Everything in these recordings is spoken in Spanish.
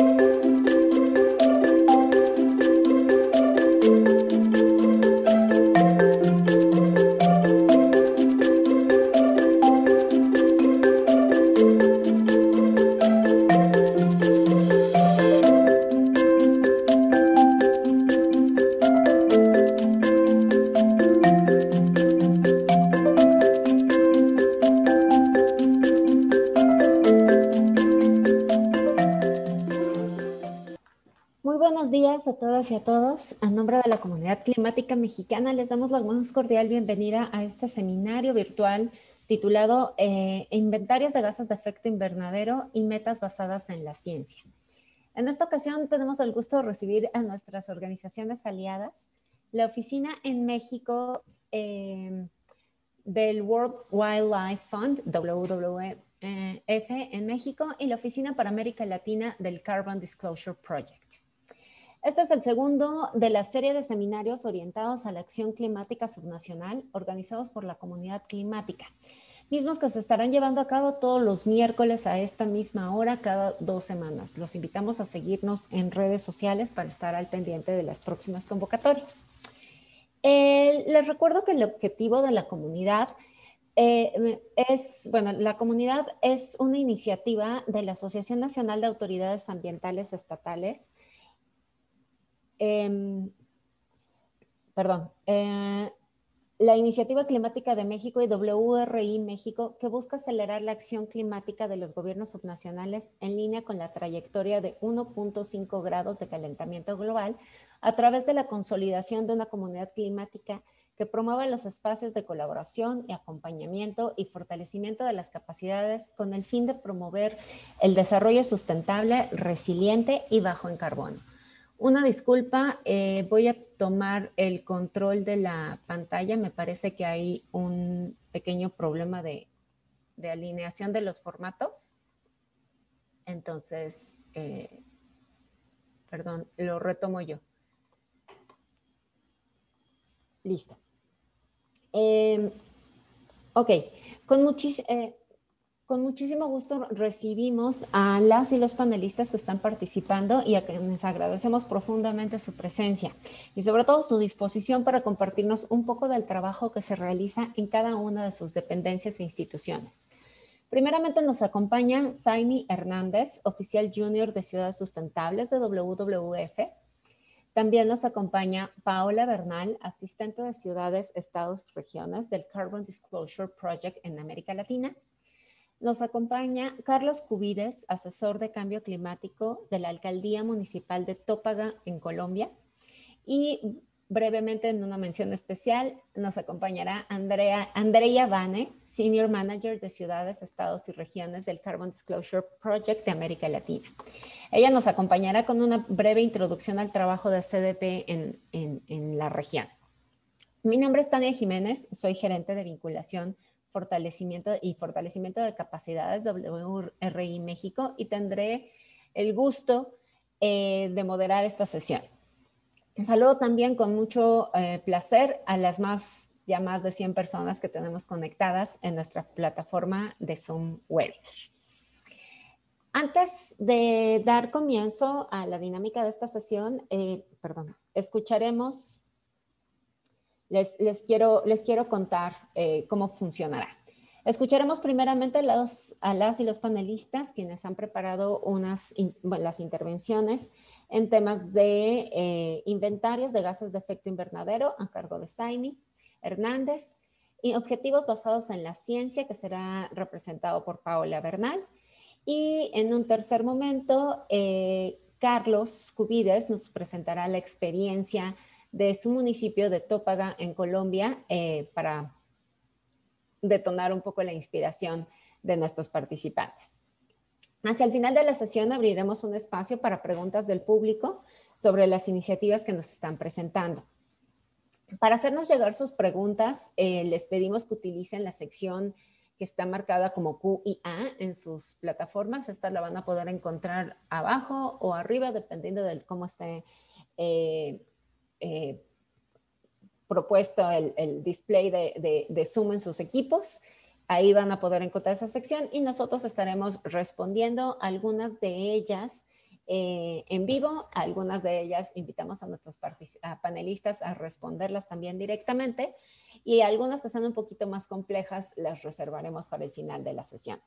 Thank you. a todos. A nombre de la comunidad climática mexicana, les damos la más cordial bienvenida a este seminario virtual titulado eh, Inventarios de gases de efecto invernadero y metas basadas en la ciencia. En esta ocasión tenemos el gusto de recibir a nuestras organizaciones aliadas, la oficina en México eh, del World Wildlife Fund, WWF e en México, y la oficina para América Latina del Carbon Disclosure Project. Este es el segundo de la serie de seminarios orientados a la acción climática subnacional organizados por la comunidad climática, mismos que se estarán llevando a cabo todos los miércoles a esta misma hora cada dos semanas. Los invitamos a seguirnos en redes sociales para estar al pendiente de las próximas convocatorias. Eh, les recuerdo que el objetivo de la comunidad eh, es, bueno, la comunidad es una iniciativa de la Asociación Nacional de Autoridades Ambientales Estatales Em, perdón. Eh, la Iniciativa Climática de México y WRI México, que busca acelerar la acción climática de los gobiernos subnacionales en línea con la trayectoria de 1.5 grados de calentamiento global a través de la consolidación de una comunidad climática que promueva los espacios de colaboración y acompañamiento y fortalecimiento de las capacidades con el fin de promover el desarrollo sustentable, resiliente y bajo en carbono. Una disculpa, eh, voy a tomar el control de la pantalla. Me parece que hay un pequeño problema de, alineación de los formatos. Entonces, eh, perdón, lo retomo yo. Listo. Eh, ok, con muchísimo... Con muchísimo gusto recibimos a las y los panelistas que están participando y a quienes agradecemos profundamente su presencia y sobre todo su disposición para compartirnos un poco del trabajo que se realiza en cada una de sus dependencias e instituciones. Primeramente nos acompaña Saimi Hernández, oficial junior de Ciudades Sustentables de WWF. También nos acompaña Paola Bernal, asistente de Ciudades, Estados y Regiones del Carbon Disclosure Project en América Latina nos acompaña Carlos Cubides, asesor de cambio climático de la Alcaldía Municipal de Tópaga en Colombia. Y brevemente en una mención especial nos acompañará Andrea, Andrea Vane, Senior Manager de Ciudades, Estados y Regiones del Carbon Disclosure Project de América Latina. Ella nos acompañará con una breve introducción al trabajo de CDP en, en la región. Mi nombre es Tania Jiménez, soy gerente de vinculación fortalecimiento y fortalecimiento de capacidades WRI México y tendré el gusto eh, de moderar esta sesión. Saludo también con mucho eh, placer a las más, ya más de 100 personas que tenemos conectadas en nuestra plataforma de Zoom Webinar. Antes de dar comienzo a la dinámica de esta sesión, eh, perdón, escucharemos les, quiero, les quiero contar eh, cómo funcionará. Escucharemos primeramente a las y los panelistas quienes han preparado unas las intervenciones en temas de eh, inventarios de gases de efecto invernadero a cargo de Saimi Hernández y objetivos basados en la ciencia que será representado por Paola Bernal. Y en un tercer momento, eh, Carlos Cubides nos presentará la experiencia de su municipio de Tópaga, en Colombia, eh, para detonar un poco la inspiración de nuestros participantes. Hacia el final de la sesión abriremos un espacio para preguntas del público sobre las iniciativas que nos están presentando. Para hacernos llegar sus preguntas, eh, les pedimos que utilicen la sección que está marcada como Q en sus plataformas. Esta la van a poder encontrar abajo o arriba, dependiendo de cómo esté eh, eh, propuesto el, display de, Zoom en sus equipos. Ahí van a poder encontrar esa sección y nosotros estaremos respondiendo algunas de ellas eh, en vivo. Algunas de ellas invitamos a nuestros panelistas a responderlas también directamente y algunas que sean un poquito más complejas las reservaremos para el final de la sesión.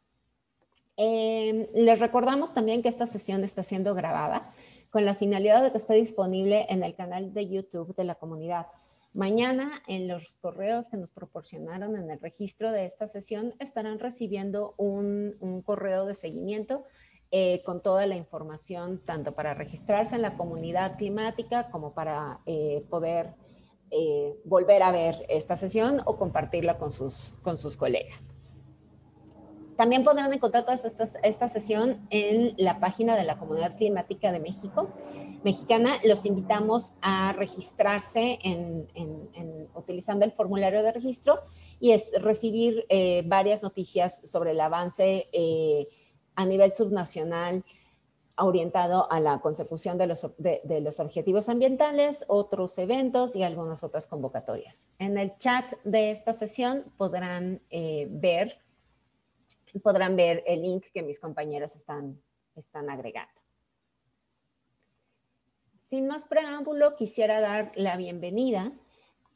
Eh, les recordamos también que esta sesión está siendo grabada con la finalidad de que esté disponible en el canal de YouTube de la comunidad. Mañana en los correos que nos proporcionaron en el registro de esta sesión estarán recibiendo un, correo de seguimiento eh, con toda la información, tanto para registrarse en la comunidad climática como para eh, poder eh, volver a ver esta sesión o compartirla con sus, con sus colegas. También podrán encontrar toda esta, esta sesión en la página de la Comunidad Climática de México Mexicana. Los invitamos a registrarse en, utilizando el formulario de registro y es recibir eh, varias noticias sobre el avance eh, a nivel subnacional orientado a la consecución de los, de, los, objetivos ambientales, otros eventos y algunas otras convocatorias. En el chat de esta sesión podrán eh, ver podrán ver el link que mis compañeros están, están agregando. Sin más preámbulo, quisiera dar la bienvenida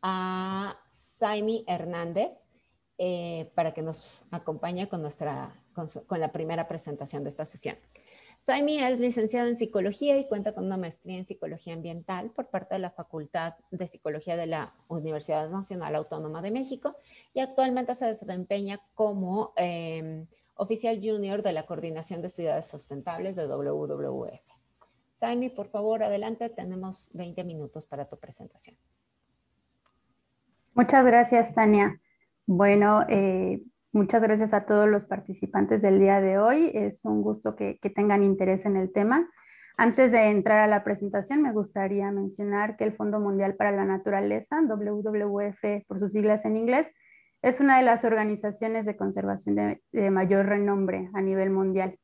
a Saimi Hernández eh, para que nos acompañe con, nuestra, con la primera presentación de esta sesión. Saimi es licenciado en psicología y cuenta con una maestría en psicología ambiental por parte de la Facultad de Psicología de la Universidad Nacional Autónoma de México y actualmente se desempeña como em, oficial junior de la Coordinación de Ciudades Sustentables de WWF. Saimi, por favor, adelante, tenemos 20 minutos para tu presentación. Muchas gracias, Tania. Bueno, eh, Muchas gracias a todos los participantes del día de hoy. Es un gusto que, tengan interés en el tema. Antes de entrar a la presentación, me gustaría mencionar que el Fondo Mundial para la Naturaleza, WWF por sus siglas en inglés, es una de las organizaciones de conservación de mayor renombre a nivel mundial.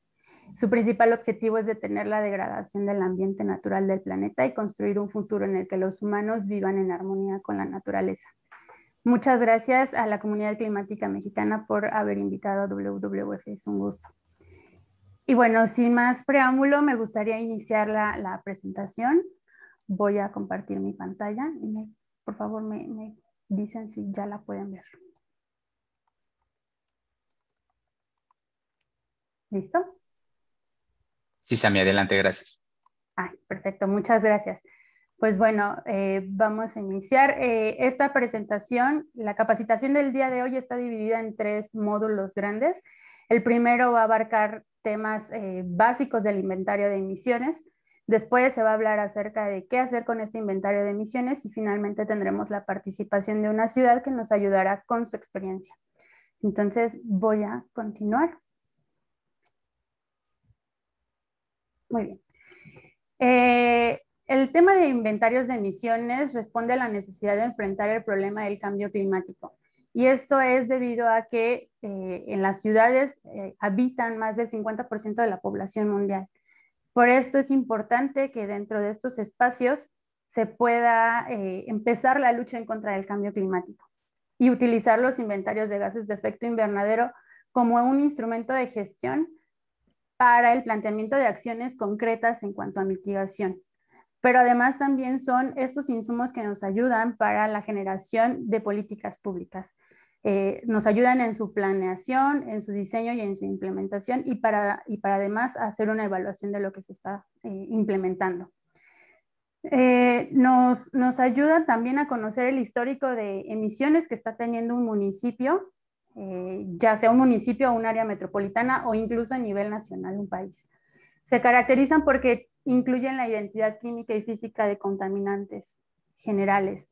Su principal objetivo es detener la degradación del ambiente natural del planeta y construir un futuro en el que los humanos vivan en armonía con la naturaleza. Muchas gracias a la comunidad climática mexicana por haber invitado a WWF, es un gusto. Y bueno, sin más preámbulo, me gustaría iniciar la, presentación. Voy a compartir mi pantalla. por favor, me, dicen si ya la pueden ver. ¿Listo? Sí, Sammy, adelante, gracias. perfecto, muchas gracias. Pues bueno, eh, vamos a iniciar. Eh, esta presentación, la capacitación del día de hoy está dividida en tres módulos grandes. El primero va a abarcar temas eh, básicos del inventario de emisiones. Después se va a hablar acerca de qué hacer con este inventario de emisiones y finalmente tendremos la participación de una ciudad que nos ayudará con su experiencia. Entonces voy a continuar. Muy bien. El tema de inventarios de emisiones responde a la necesidad de enfrentar el problema del cambio climático. Y esto es debido a que eh, en las ciudades eh, habitan más del 50% de la población mundial. Por esto es importante que dentro de estos espacios se pueda eh, empezar la lucha en contra del cambio climático y utilizar los inventarios de gases de efecto invernadero como un instrumento de gestión para el planteamiento de acciones concretas en cuanto a mitigación pero además también son estos insumos que nos ayudan para la generación de políticas públicas. Eh, nos ayudan en su planeación, en su diseño y en su implementación y para, y para además hacer una evaluación de lo que se está eh, implementando. Eh, nos, nos ayuda también a conocer el histórico de emisiones que está teniendo un municipio, ya sea un municipio o un área metropolitana o incluso a nivel nacional un país. Se caracterizan porque incluyen la identidad química y física de contaminantes generales.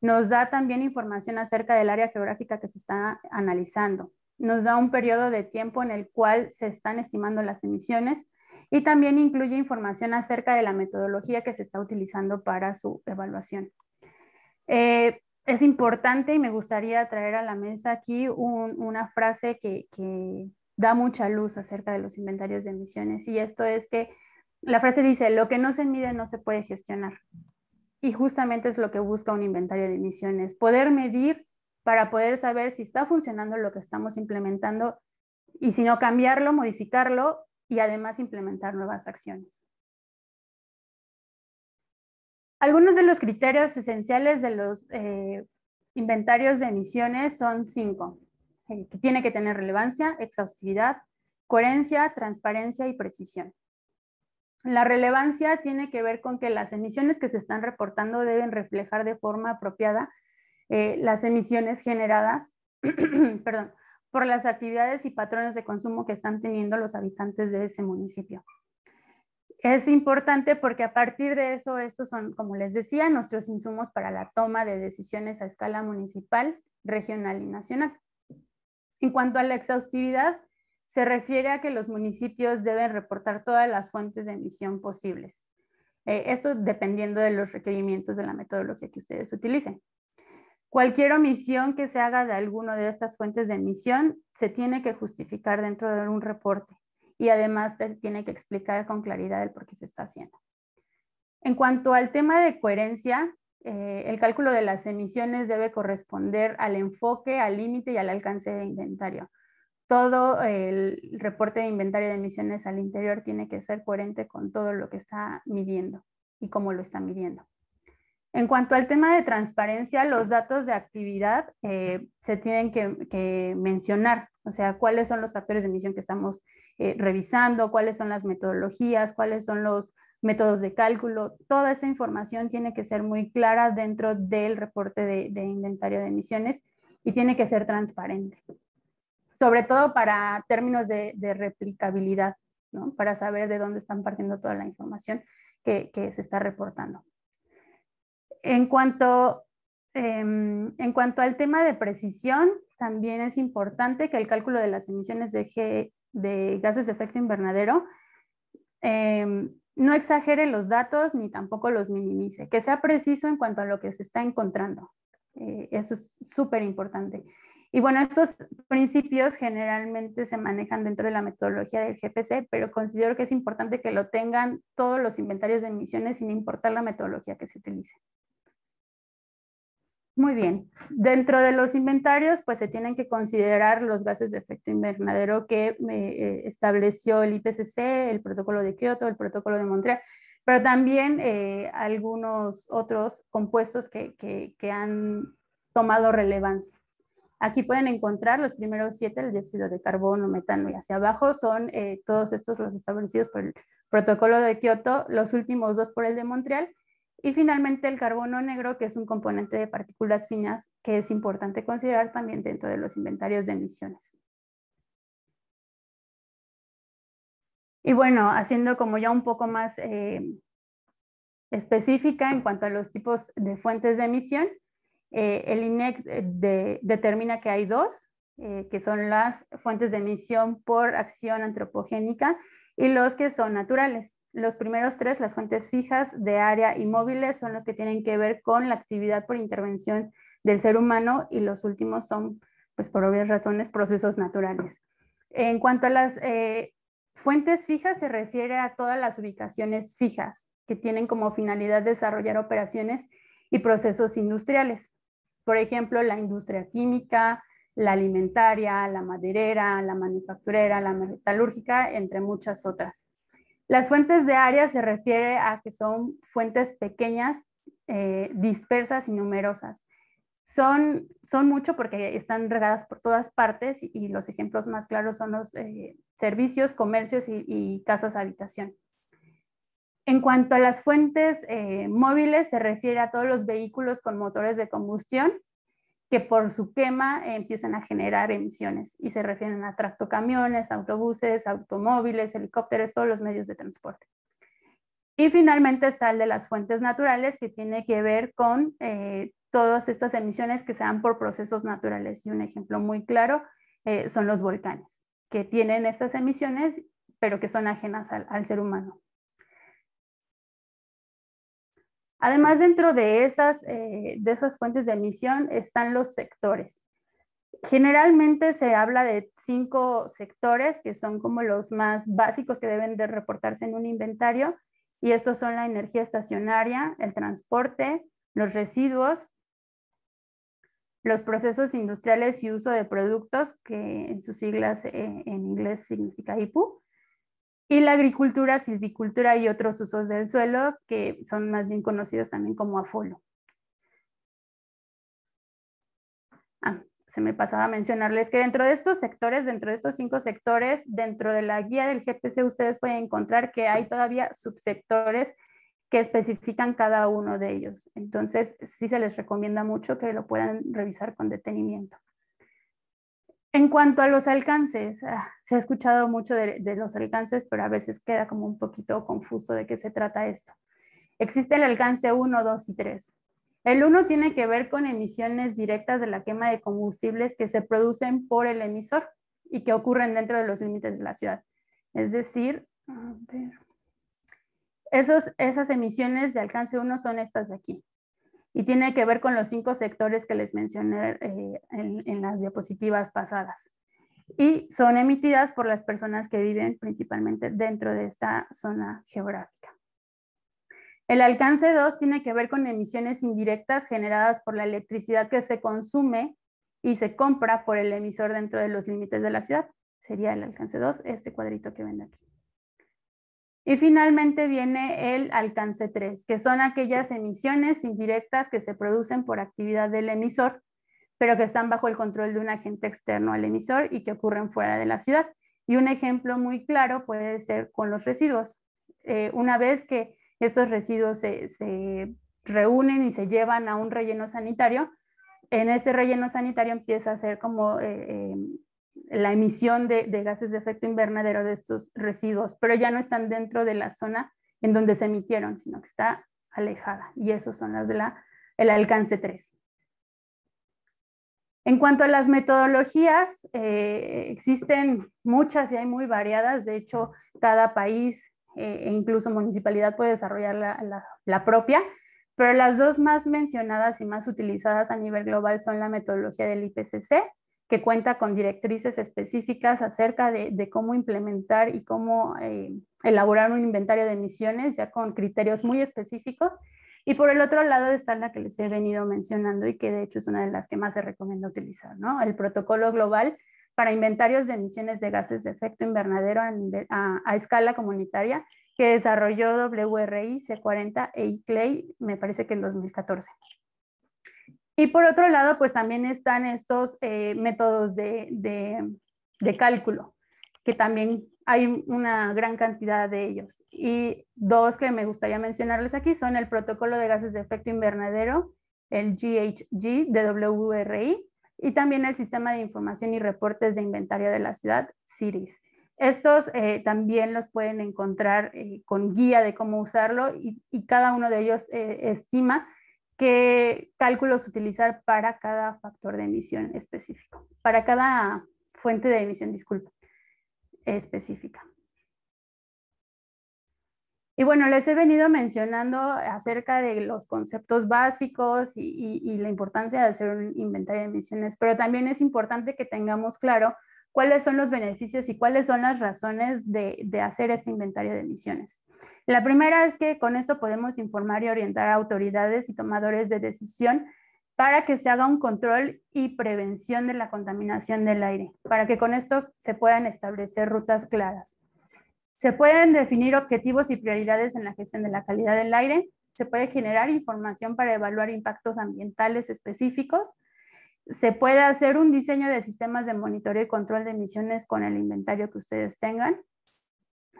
Nos da también información acerca del área geográfica que se está analizando. Nos da un periodo de tiempo en el cual se están estimando las emisiones y también incluye información acerca de la metodología que se está utilizando para su evaluación. Eh, es importante y me gustaría traer a la mesa aquí una frase que da mucha luz acerca de los inventarios de emisiones y esto es que la frase dice, lo que no se mide no se puede gestionar. Y justamente es lo que busca un inventario de emisiones, poder medir para poder saber si está funcionando lo que estamos implementando y si no cambiarlo, modificarlo y además implementar nuevas acciones. Algunos de los criterios esenciales de los eh, inventarios de emisiones son cinco, eh, que tiene que tener relevancia, exhaustividad, coherencia, transparencia y precisión. La relevancia tiene que ver con que las emisiones que se están reportando deben reflejar de forma apropiada eh, las emisiones generadas perdón, por las actividades y patrones de consumo que están teniendo los habitantes de ese municipio. Es importante porque a partir de eso, estos son, como les decía, nuestros insumos para la toma de decisiones a escala municipal, regional y nacional. En cuanto a la exhaustividad, se refiere a que los municipios deben reportar todas las fuentes de emisión posibles. Eh, esto dependiendo de los requerimientos de la metodología que ustedes utilicen. Cualquier omisión que se haga de alguna de estas fuentes de emisión se tiene que justificar dentro de un reporte y además tiene que explicar con claridad el por qué se está haciendo. En cuanto al tema de coherencia, eh, el cálculo de las emisiones debe corresponder al enfoque, al límite y al alcance de inventario todo el reporte de inventario de emisiones al interior tiene que ser coherente con todo lo que está midiendo y cómo lo está midiendo. En cuanto al tema de transparencia, los datos de actividad eh, se tienen que, mencionar, o sea, cuáles son los factores de emisión que estamos eh, revisando, cuáles son las metodologías, cuáles son los métodos de cálculo. Toda esta información tiene que ser muy clara dentro del reporte de inventario de emisiones y tiene que ser transparente sobre todo para términos de, replicabilidad, para saber de dónde están partiendo toda la información que, se está reportando. Em, en cuanto, al tema de precisión, también es importante que el cálculo de las emisiones de, gases de efecto invernadero em, no exagere los datos ni tampoco los minimice, que sea preciso en cuanto a lo que se está encontrando. Eh, eso es súper importante. Y bueno, estos principios generalmente se manejan dentro de la metodología del GPC, pero considero que es importante que lo tengan todos los inventarios de emisiones sin importar la metodología que se utilice. Muy bien, dentro de los inventarios pues se tienen que considerar los gases de efecto invernadero que eh, eh, estableció el IPCC, el protocolo de Kioto, el protocolo de Montreal, pero también eh, algunos otros compuestos que han tomado relevancia. Aquí pueden encontrar los primeros siete, el dióxido de carbono, metano y hacia abajo, son eh, todos estos los establecidos por el protocolo de Kioto, los últimos dos por el de Montreal, y finalmente el carbono negro, que es un componente de partículas finas que es importante considerar también dentro de los inventarios de emisiones. Y bueno, haciendo como ya un poco más eh, específica en cuanto a los tipos de fuentes de emisión, eh, el INEC eh, determina que hay dos, eh, que son las fuentes de emisión por acción antropogénica y los que son naturales. Los primeros tres, las fuentes fijas de área y móviles, son los que tienen que ver con la actividad por intervención del ser humano y los últimos son, pues por obvias razones, procesos naturales. En cuanto a las fuentes fijas, se refiere a todas las ubicaciones fijas que tienen como finalidad desarrollar operaciones y procesos industriales. Por ejemplo, la industria química, la alimentaria, la maderera, la manufacturera, la metalúrgica, entre muchas otras. Las fuentes de área se refiere a que son fuentes pequeñas, eh, dispersas y numerosas. Son, son mucho porque están regadas por todas partes y, los ejemplos más claros son los eh, servicios, comercios y, y casas habitación. En cuanto a las fuentes eh, móviles, se refiere a todos los vehículos con motores de combustión que por su quema eh, empiezan a generar emisiones y se refieren a tractocamiones, autobuses, automóviles, helicópteros, todos los medios de transporte. Y finalmente está el de las fuentes naturales, que tiene que ver con eh, todas estas emisiones que se dan por procesos naturales. Y un ejemplo muy claro son los volcanes, que tienen estas emisiones, pero que son ajenas al ser humano. Además, dentro de esas, eh, de esas fuentes de emisión están los sectores. Generalmente se habla de cinco sectores que son como los más básicos que deben de reportarse en un inventario y estos son la energía estacionaria, el transporte, los residuos, los procesos industriales y uso de productos, que en sus siglas eh, en inglés significa IPU, y la agricultura, silvicultura y otros usos del suelo que son más bien conocidos también como afolo. Ah, se me pasaba a mencionarles que dentro de estos sectores, dentro de estos cinco sectores, dentro de la guía del GPC ustedes pueden encontrar que hay todavía subsectores que especifican cada uno de ellos. Entonces, sí se les recomienda mucho que lo puedan revisar con detenimiento. En cuanto a los alcances, ah, se ha escuchado mucho de, los alcances, pero a veces queda como un poquito confuso de qué se trata esto. Existe el alcance 1, 2 y 3. El 1 tiene que ver con emisiones directas de la quema de combustibles que se producen por el emisor y que ocurren dentro de los límites de la ciudad. Es decir, esos, esas emisiones de alcance 1 son estas de aquí y tiene que ver con los cinco sectores que les mencioné eh, en, en, las diapositivas pasadas. Y son emitidas por las personas que viven principalmente dentro de esta zona geográfica. El alcance 2 tiene que ver con emisiones indirectas generadas por la electricidad que se consume y se compra por el emisor dentro de los límites de la ciudad. Sería el alcance 2, este cuadrito que ven aquí. Y finalmente viene el alcance 3, que son aquellas emisiones indirectas que se producen por actividad del emisor, pero que están bajo el control de un agente externo al emisor y que ocurren fuera de la ciudad. Y un ejemplo muy claro puede ser con los residuos. Eh, una vez que estos residuos se, reúnen y se llevan a un relleno sanitario, en este relleno sanitario empieza a ser como eh, eh, la emisión de, gases de efecto invernadero de estos residuos, pero ya no están dentro de la zona en donde se emitieron, sino que está alejada. Y esos son las del alcance 3. En cuanto a las metodologías, eh, existen muchas y hay muy variadas. De hecho, cada país eh, e incluso municipalidad puede desarrollar la propia, pero las dos más mencionadas y más utilizadas a nivel global son la metodología del IPCC que cuenta con directrices específicas acerca de, cómo implementar y cómo eh, elaborar un inventario de emisiones, ya con criterios muy específicos. Y por el otro lado está la que les he venido mencionando y que de hecho es una de las que más se recomienda utilizar, ¿no? El protocolo global para inventarios de emisiones de gases de efecto invernadero a, a escala comunitaria que desarrolló WRI C40 e ICLEI, e me parece que en 2014. Y por otro lado, pues también están estos eh, métodos de, cálculo, que también hay una gran cantidad de ellos. Y dos que me gustaría mencionarles aquí son el protocolo de gases de efecto invernadero, el GHG de WRI, y también el sistema de información y reportes de inventario de la ciudad, CIRIS. Estos eh, también los pueden encontrar eh, con guía de cómo usarlo y cada uno de ellos estima qué cálculos utilizar para cada factor de emisión específico, para cada fuente de emisión, disculpa, específica. Y bueno, les he venido mencionando acerca de los conceptos básicos y, y, la importancia de hacer un inventario de emisiones, pero también es importante que tengamos claro cuáles son los beneficios y cuáles son las razones de, hacer este inventario de emisiones. La primera es que con esto podemos informar y orientar a autoridades y tomadores de decisión para que se haga un control y prevención de la contaminación del aire, para que con esto se puedan establecer rutas claras. Se pueden definir objetivos y prioridades en la gestión de la calidad del aire, se puede generar información para evaluar impactos ambientales específicos, se puede hacer un diseño de sistemas de monitoreo y control de emisiones con el inventario que ustedes tengan.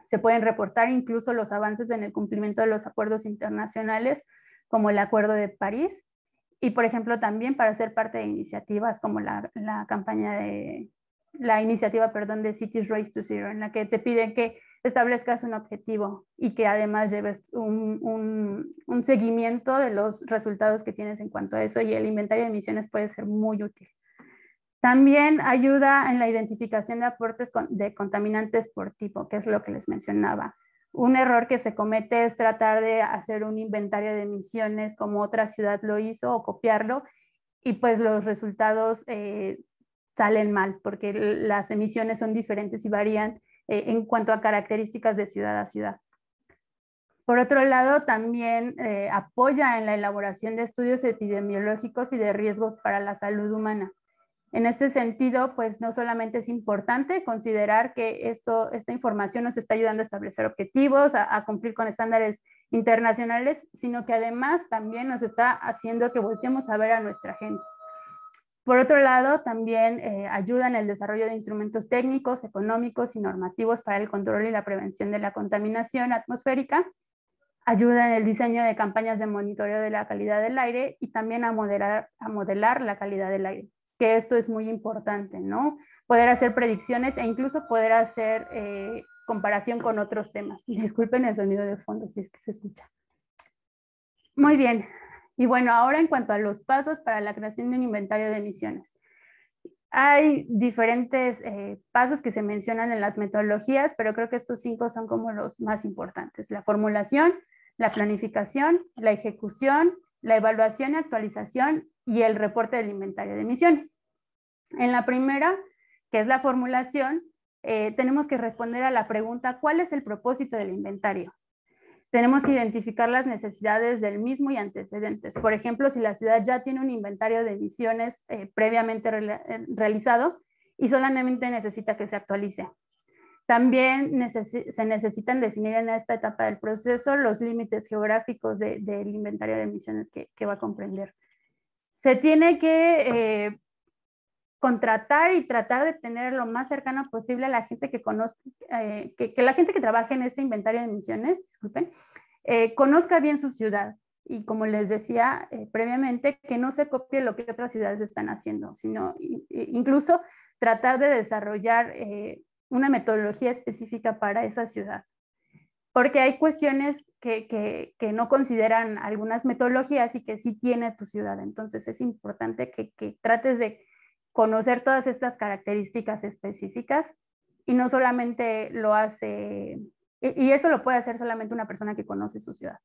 Se pueden reportar incluso los avances en el cumplimiento de los acuerdos internacionales, como el Acuerdo de París, y por ejemplo también para ser parte de iniciativas como la, campaña de, la iniciativa, perdón, de Cities Race to Zero, en la que te piden que establezcas un objetivo y que además lleves un, seguimiento de los resultados que tienes en cuanto a eso y el inventario de emisiones puede ser muy útil. También ayuda en la identificación de aportes de contaminantes por tipo, que es lo que les mencionaba. Un error que se comete es tratar de hacer un inventario de emisiones como otra ciudad lo hizo o copiarlo y pues los resultados eh, salen mal porque las emisiones son diferentes y varían eh, en cuanto a características de ciudad a ciudad. Por otro lado, también eh, apoya en la elaboración de estudios epidemiológicos y de riesgos para la salud humana. En este sentido, pues no solamente es importante considerar que esto, esta información nos está ayudando a establecer objetivos, a, a, cumplir con estándares internacionales, sino que además también nos está haciendo que volteemos a ver a nuestra gente. Por otro lado, también eh, ayuda en el desarrollo de instrumentos técnicos, económicos y normativos para el control y la prevención de la contaminación atmosférica, ayuda en el diseño de campañas de monitoreo de la calidad del aire y también a, modelar la calidad del aire, que esto es muy importante, ¿no? Poder hacer predicciones e incluso poder hacer eh, comparación con otros temas. Disculpen el sonido de fondo si es que se escucha. Muy bien, y bueno, ahora en cuanto a los pasos para la creación de un inventario de emisiones. Hay diferentes eh, pasos que se mencionan en las metodologías, pero creo que estos cinco son como los más importantes. La formulación, la planificación, la ejecución, la evaluación y actualización y el reporte del inventario de emisiones. En la primera, que es la formulación, eh, tenemos que responder a la pregunta, ¿cuál es el propósito del inventario? tenemos que identificar las necesidades del mismo y antecedentes. Por ejemplo, si la ciudad ya tiene un inventario de emisiones eh, previamente eh, realizado y solamente necesita que se actualice. También se necesitan definir en esta etapa del proceso los límites geográficos del inventario de emisiones que, va a comprender. Se tiene que eh, contratar y tratar de tener lo más cercano posible a la gente que conozca, eh, que, la gente que trabaje en este inventario de misiones disculpen, eh, conozca bien su ciudad. Y como les decía eh, previamente, que no se copie lo que otras ciudades están haciendo, sino incluso tratar de desarrollar una metodología específica para esa ciudad. Porque hay cuestiones que, que, que, no consideran algunas metodologías y que sí tiene tu ciudad. Entonces es importante que, que trates de conocer todas estas características específicas y no solamente lo hace, y, eso lo puede hacer solamente una persona que conoce su ciudad.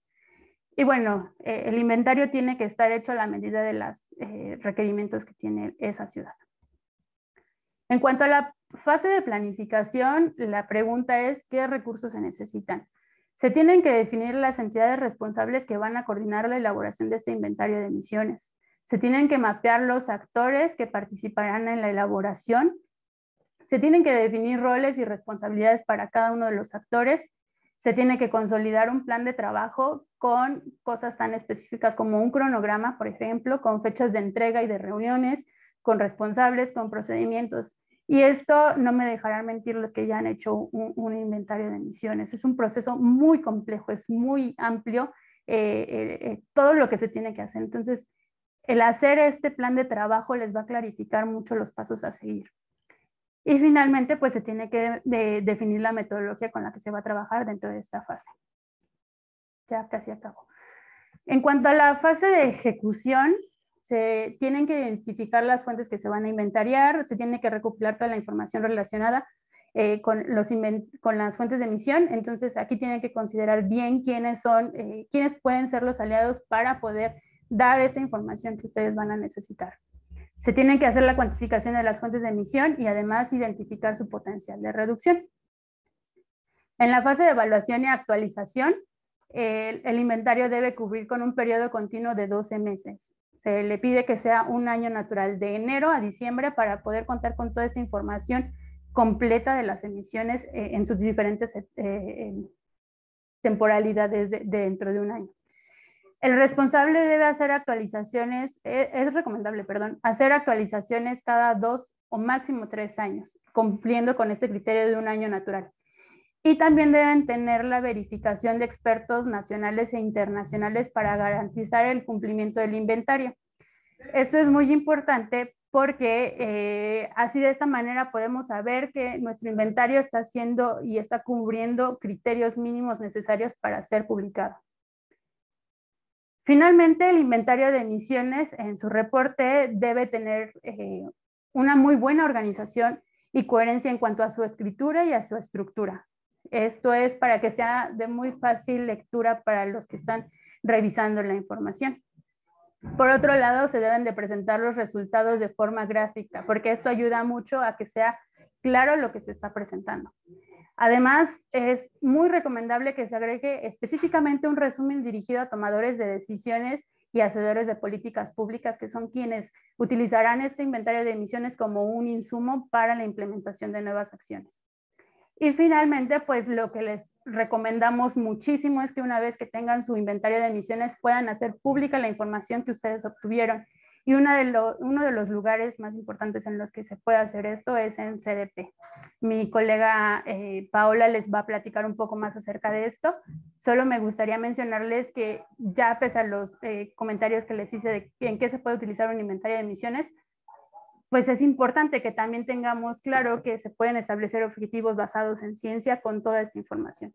Y bueno, eh, el inventario tiene que estar hecho a la medida de los eh, requerimientos que tiene esa ciudad. En cuanto a la fase de planificación, la pregunta es qué recursos se necesitan. Se tienen que definir las entidades responsables que van a coordinar la elaboración de este inventario de misiones se tienen que mapear los actores que participarán en la elaboración, se tienen que definir roles y responsabilidades para cada uno de los actores, se tiene que consolidar un plan de trabajo con cosas tan específicas como un cronograma, por ejemplo, con fechas de entrega y de reuniones, con responsables, con procedimientos. Y esto no me dejarán mentir los que ya han hecho un, inventario de misiones. Es un proceso muy complejo, es muy amplio eh, eh, eh, todo lo que se tiene que hacer. Entonces, el hacer este plan de trabajo les va a clarificar mucho los pasos a seguir. Y finalmente, pues se tiene que definir la metodología con la que se va a trabajar dentro de esta fase. Ya casi acabo. En cuanto a la fase de ejecución, se tienen que identificar las fuentes que se van a inventariar, se tiene que recopilar toda la información relacionada eh, con, las fuentes de emisión. Entonces, aquí tienen que considerar bien quiénes son, eh, quiénes pueden ser los aliados para poder dar esta información que ustedes van a necesitar. Se tienen que hacer la cuantificación de las fuentes de emisión y además identificar su potencial de reducción. En la fase de evaluación y actualización, el, inventario debe cubrir con un periodo continuo de 12 meses. Se le pide que sea un año natural de enero a diciembre para poder contar con toda esta información completa de las emisiones eh, en sus diferentes eh, eh, temporalidades dentro de un año. El responsable debe hacer actualizaciones, e, es recomendable, perdón, hacer actualizaciones cada dos o máximo tres años, cumpliendo con este criterio de un año natural. Y también deben tener la verificación de expertos nacionales e internacionales para garantizar el cumplimiento del inventario. Esto es muy importante porque eh, así de esta manera podemos saber que nuestro inventario está haciendo y está cubriendo criterios mínimos necesarios para ser publicado. Finalmente, el inventario de emisiones en su reporte debe tener eh, una muy buena organización y coherencia en cuanto a su escritura y a su estructura. Esto es para que sea de muy fácil lectura para los que están revisando la información. Por otro lado, se deben de presentar los resultados de forma gráfica, porque esto ayuda mucho a que sea claro lo que se está presentando. Además, es muy recomendable que se agregue específicamente un resumen dirigido a tomadores de decisiones y hacedores de políticas públicas, que son quienes utilizarán este inventario de emisiones como un insumo para la implementación de nuevas acciones. Y finalmente, pues lo que les recomendamos muchísimo es que una vez que tengan su inventario de emisiones puedan hacer pública la información que ustedes obtuvieron y uno de, uno de los lugares más importantes en los que se puede hacer esto es en CDP. Mi colega eh, Paola les va a platicar un poco más acerca de esto. Solo me gustaría mencionarles que ya pese a los eh, comentarios que les hice de en qué se puede utilizar un inventario de emisiones, pues es importante que también tengamos claro que se pueden establecer objetivos basados en ciencia con toda esta información.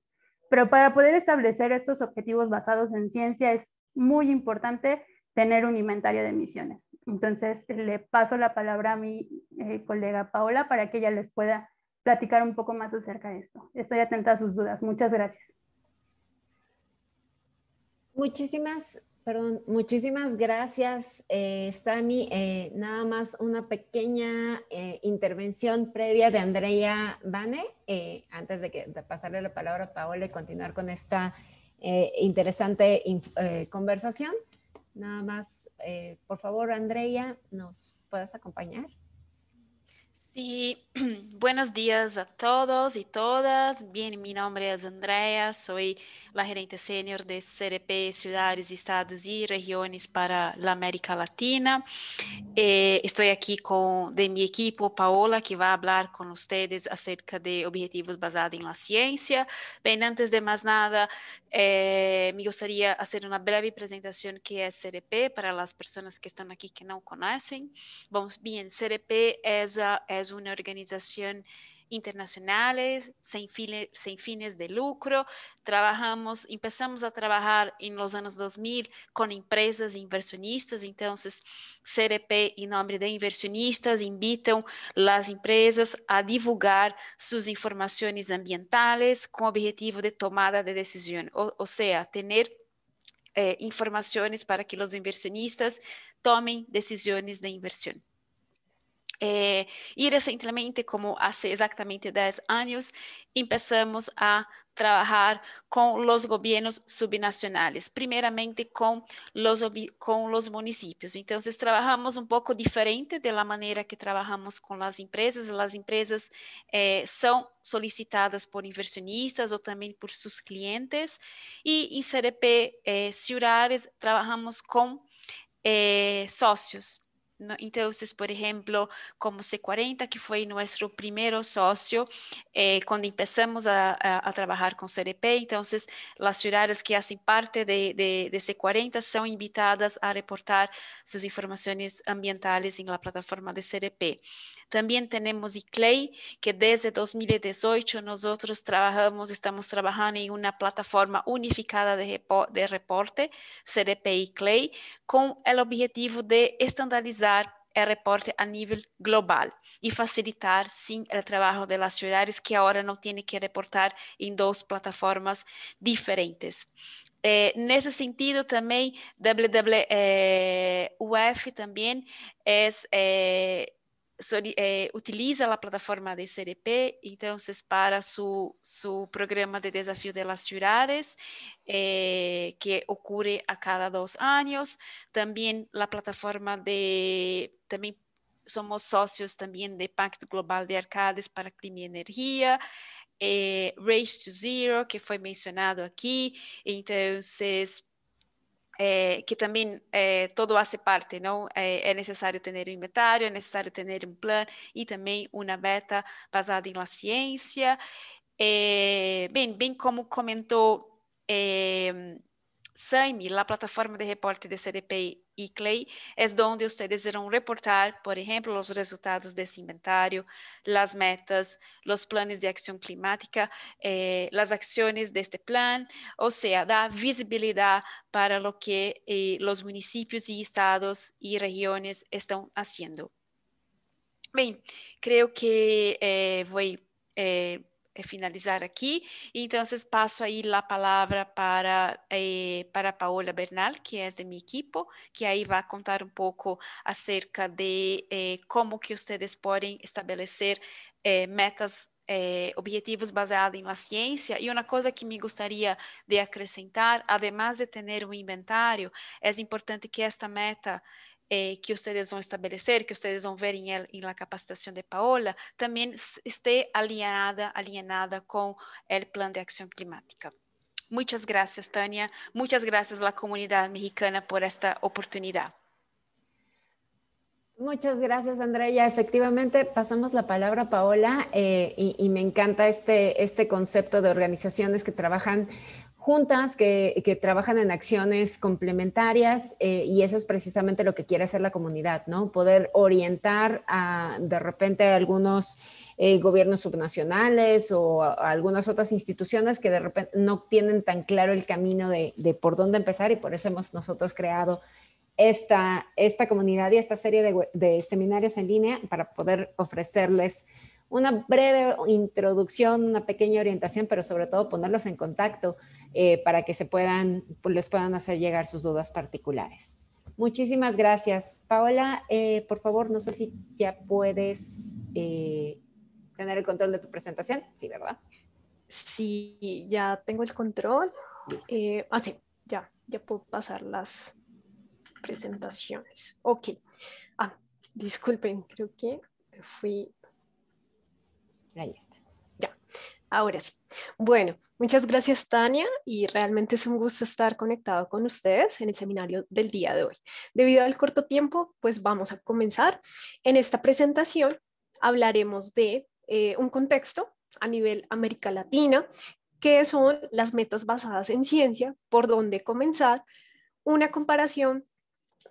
Pero para poder establecer estos objetivos basados en ciencia es muy importante tener un inventario de misiones. Entonces, le paso la palabra a mi eh, colega Paola para que ella les pueda platicar un poco más acerca de esto. Estoy atenta a sus dudas. Muchas gracias. Muchísimas, perdón, muchísimas gracias, eh, Sami. Eh, nada más una pequeña eh, intervención previa de Andrea Bane, antes de, que, de pasarle la palabra a Paola y continuar con esta interesante conversación. Nada más, eh, por favor, Andrea, ¿nos puedas acompañar? Sí, buenos días a todos y todas. Bien, mi nombre es Andrea, soy la gerente senior de CRP Ciudades, Estados y Regiones para la América Latina. Eh, estoy aquí con de mi equipo, Paola, que va a hablar con ustedes acerca de objetivos basados en la ciencia. Bien, antes de más nada, eh, me gustaría hacer una breve presentación que es CRP para las personas que están aquí que no conocen. Vamos bien, CRP es ah, una organización internacional sin, fines de lucro. Trabajamos, empezamos a trabajar en los años 2000 con empresas inversionistas, entonces CRP en nombre de inversionistas invitan las empresas a divulgar sus informaciones ambientales con objetivo de tomada de decisión, o, sea, tener eh, informaciones para que los inversionistas tomen decisiones de inversión. Eh, recentemente, recientemente, como há exatamente 10 anos, começamos a trabalhar com os governos subnacionais, primeiramente com os municípios. Então, municipios. Entonces, trabajamos un diferente da maneira que trabalhamos com as empresas. As empresas eh, são solicitadas por inversionistas ou também por seus clientes. E em CDP eh, Ciudades trabalhamos com eh, sócios. Entonces, por ejemplo, como C40, que fue nuestro primer socio eh, cuando empezamos a, a, a, trabajar con CDP, entonces las ciudades que hacen parte de, de, de, C40 son invitadas a reportar sus informaciones ambientales en la plataforma de CDP. También tenemos ICLEI, que desde 2018 nosotros trabajamos, estamos trabajando en una plataforma unificada de, de reporte, CDP ICLEI, con el objetivo de estandarizar el reporte a nivel global y facilitar sin el trabajo de las ciudades que ahora no tienen que reportar en dos plataformas diferentes. Eh, en ese sentido, también, WWF eh, es es... Eh, é, utiliza a plataforma de CRP, então vocês para seu seu programa de desafio de las ciudades eh, que ocorre a cada dois anos, também a plataforma de também somos sócios também de Pacto Global de Arcades para Clima e Energia, eh, Race to Zero que foi mencionado aqui, então vocês eh, que também eh, todo faz parte, não? é, eh, necessário ter um inventário, é necessário ter um plano e também uma meta baseada na ciência. bem, bem como comentou la plataforma de reporte de CDP y CLEI, es donde ustedes irán reportar, por ejemplo, los resultados de ese inventario, las metas, los planes de acción climática, eh, las acciones de este plan, o sea, da visibilidad para lo que eh, los municipios y estados y regiones están haciendo. Bien, creo que eh, voy... Eh, É finalizar aqui. Então, vocês passo aí a palavra para eh, para Paola Bernal, que é de minha equipe, que aí vai contar um pouco acerca de eh, como que vocês podem estabelecer eh, metas eh, objetivos baseados na ciência. E uma coisa que me gostaria de acrescentar, además de ter um inventário, é importante que esta meta Eh, que ustedes van a establecer, que ustedes van a ver en, la capacitación de Paola, también esté alineada, alienada con el plan de acción climática. Muchas gracias, Tania. Muchas gracias a la comunidad mexicana por esta oportunidad. Muchas gracias, Andrea. Efectivamente, pasamos la palabra a Paola eh, y, y, me encanta este, este concepto de organizaciones que trabajan juntas que, trabajan en acciones complementarias eh, y eso es precisamente lo que quiere hacer la comunidad, ¿no? Poder orientar a de repente a algunos eh, gobiernos subnacionales o a, algunas otras instituciones que de repente no tienen tan claro el camino de, por dónde empezar y por eso hemos nosotros creado esta, esta comunidad y esta serie de, de seminarios en línea para poder ofrecerles una breve introducción, una pequeña orientación, pero sobre todo ponerlos en contacto eh, para que se puedan, pues, les puedan hacer llegar sus dudas particulares. Muchísimas gracias. Paola, eh, por favor, no sé si ya puedes eh, tener el control de tu presentación. Sí, ¿verdad? Sí, ya tengo el control. Eh, ah, sí, ya, ya puedo pasar las presentaciones. Ok. Ah, disculpen, creo que fui Ahí está. Ya. Ahora sí. Bueno, muchas gracias Tania y realmente es un gusto estar conectado con ustedes en el seminario del día de hoy. Debido al corto tiempo, pues vamos a comenzar. En esta presentación hablaremos de eh, un contexto a nivel América Latina, que son las metas basadas en ciencia, por dónde comenzar, una comparación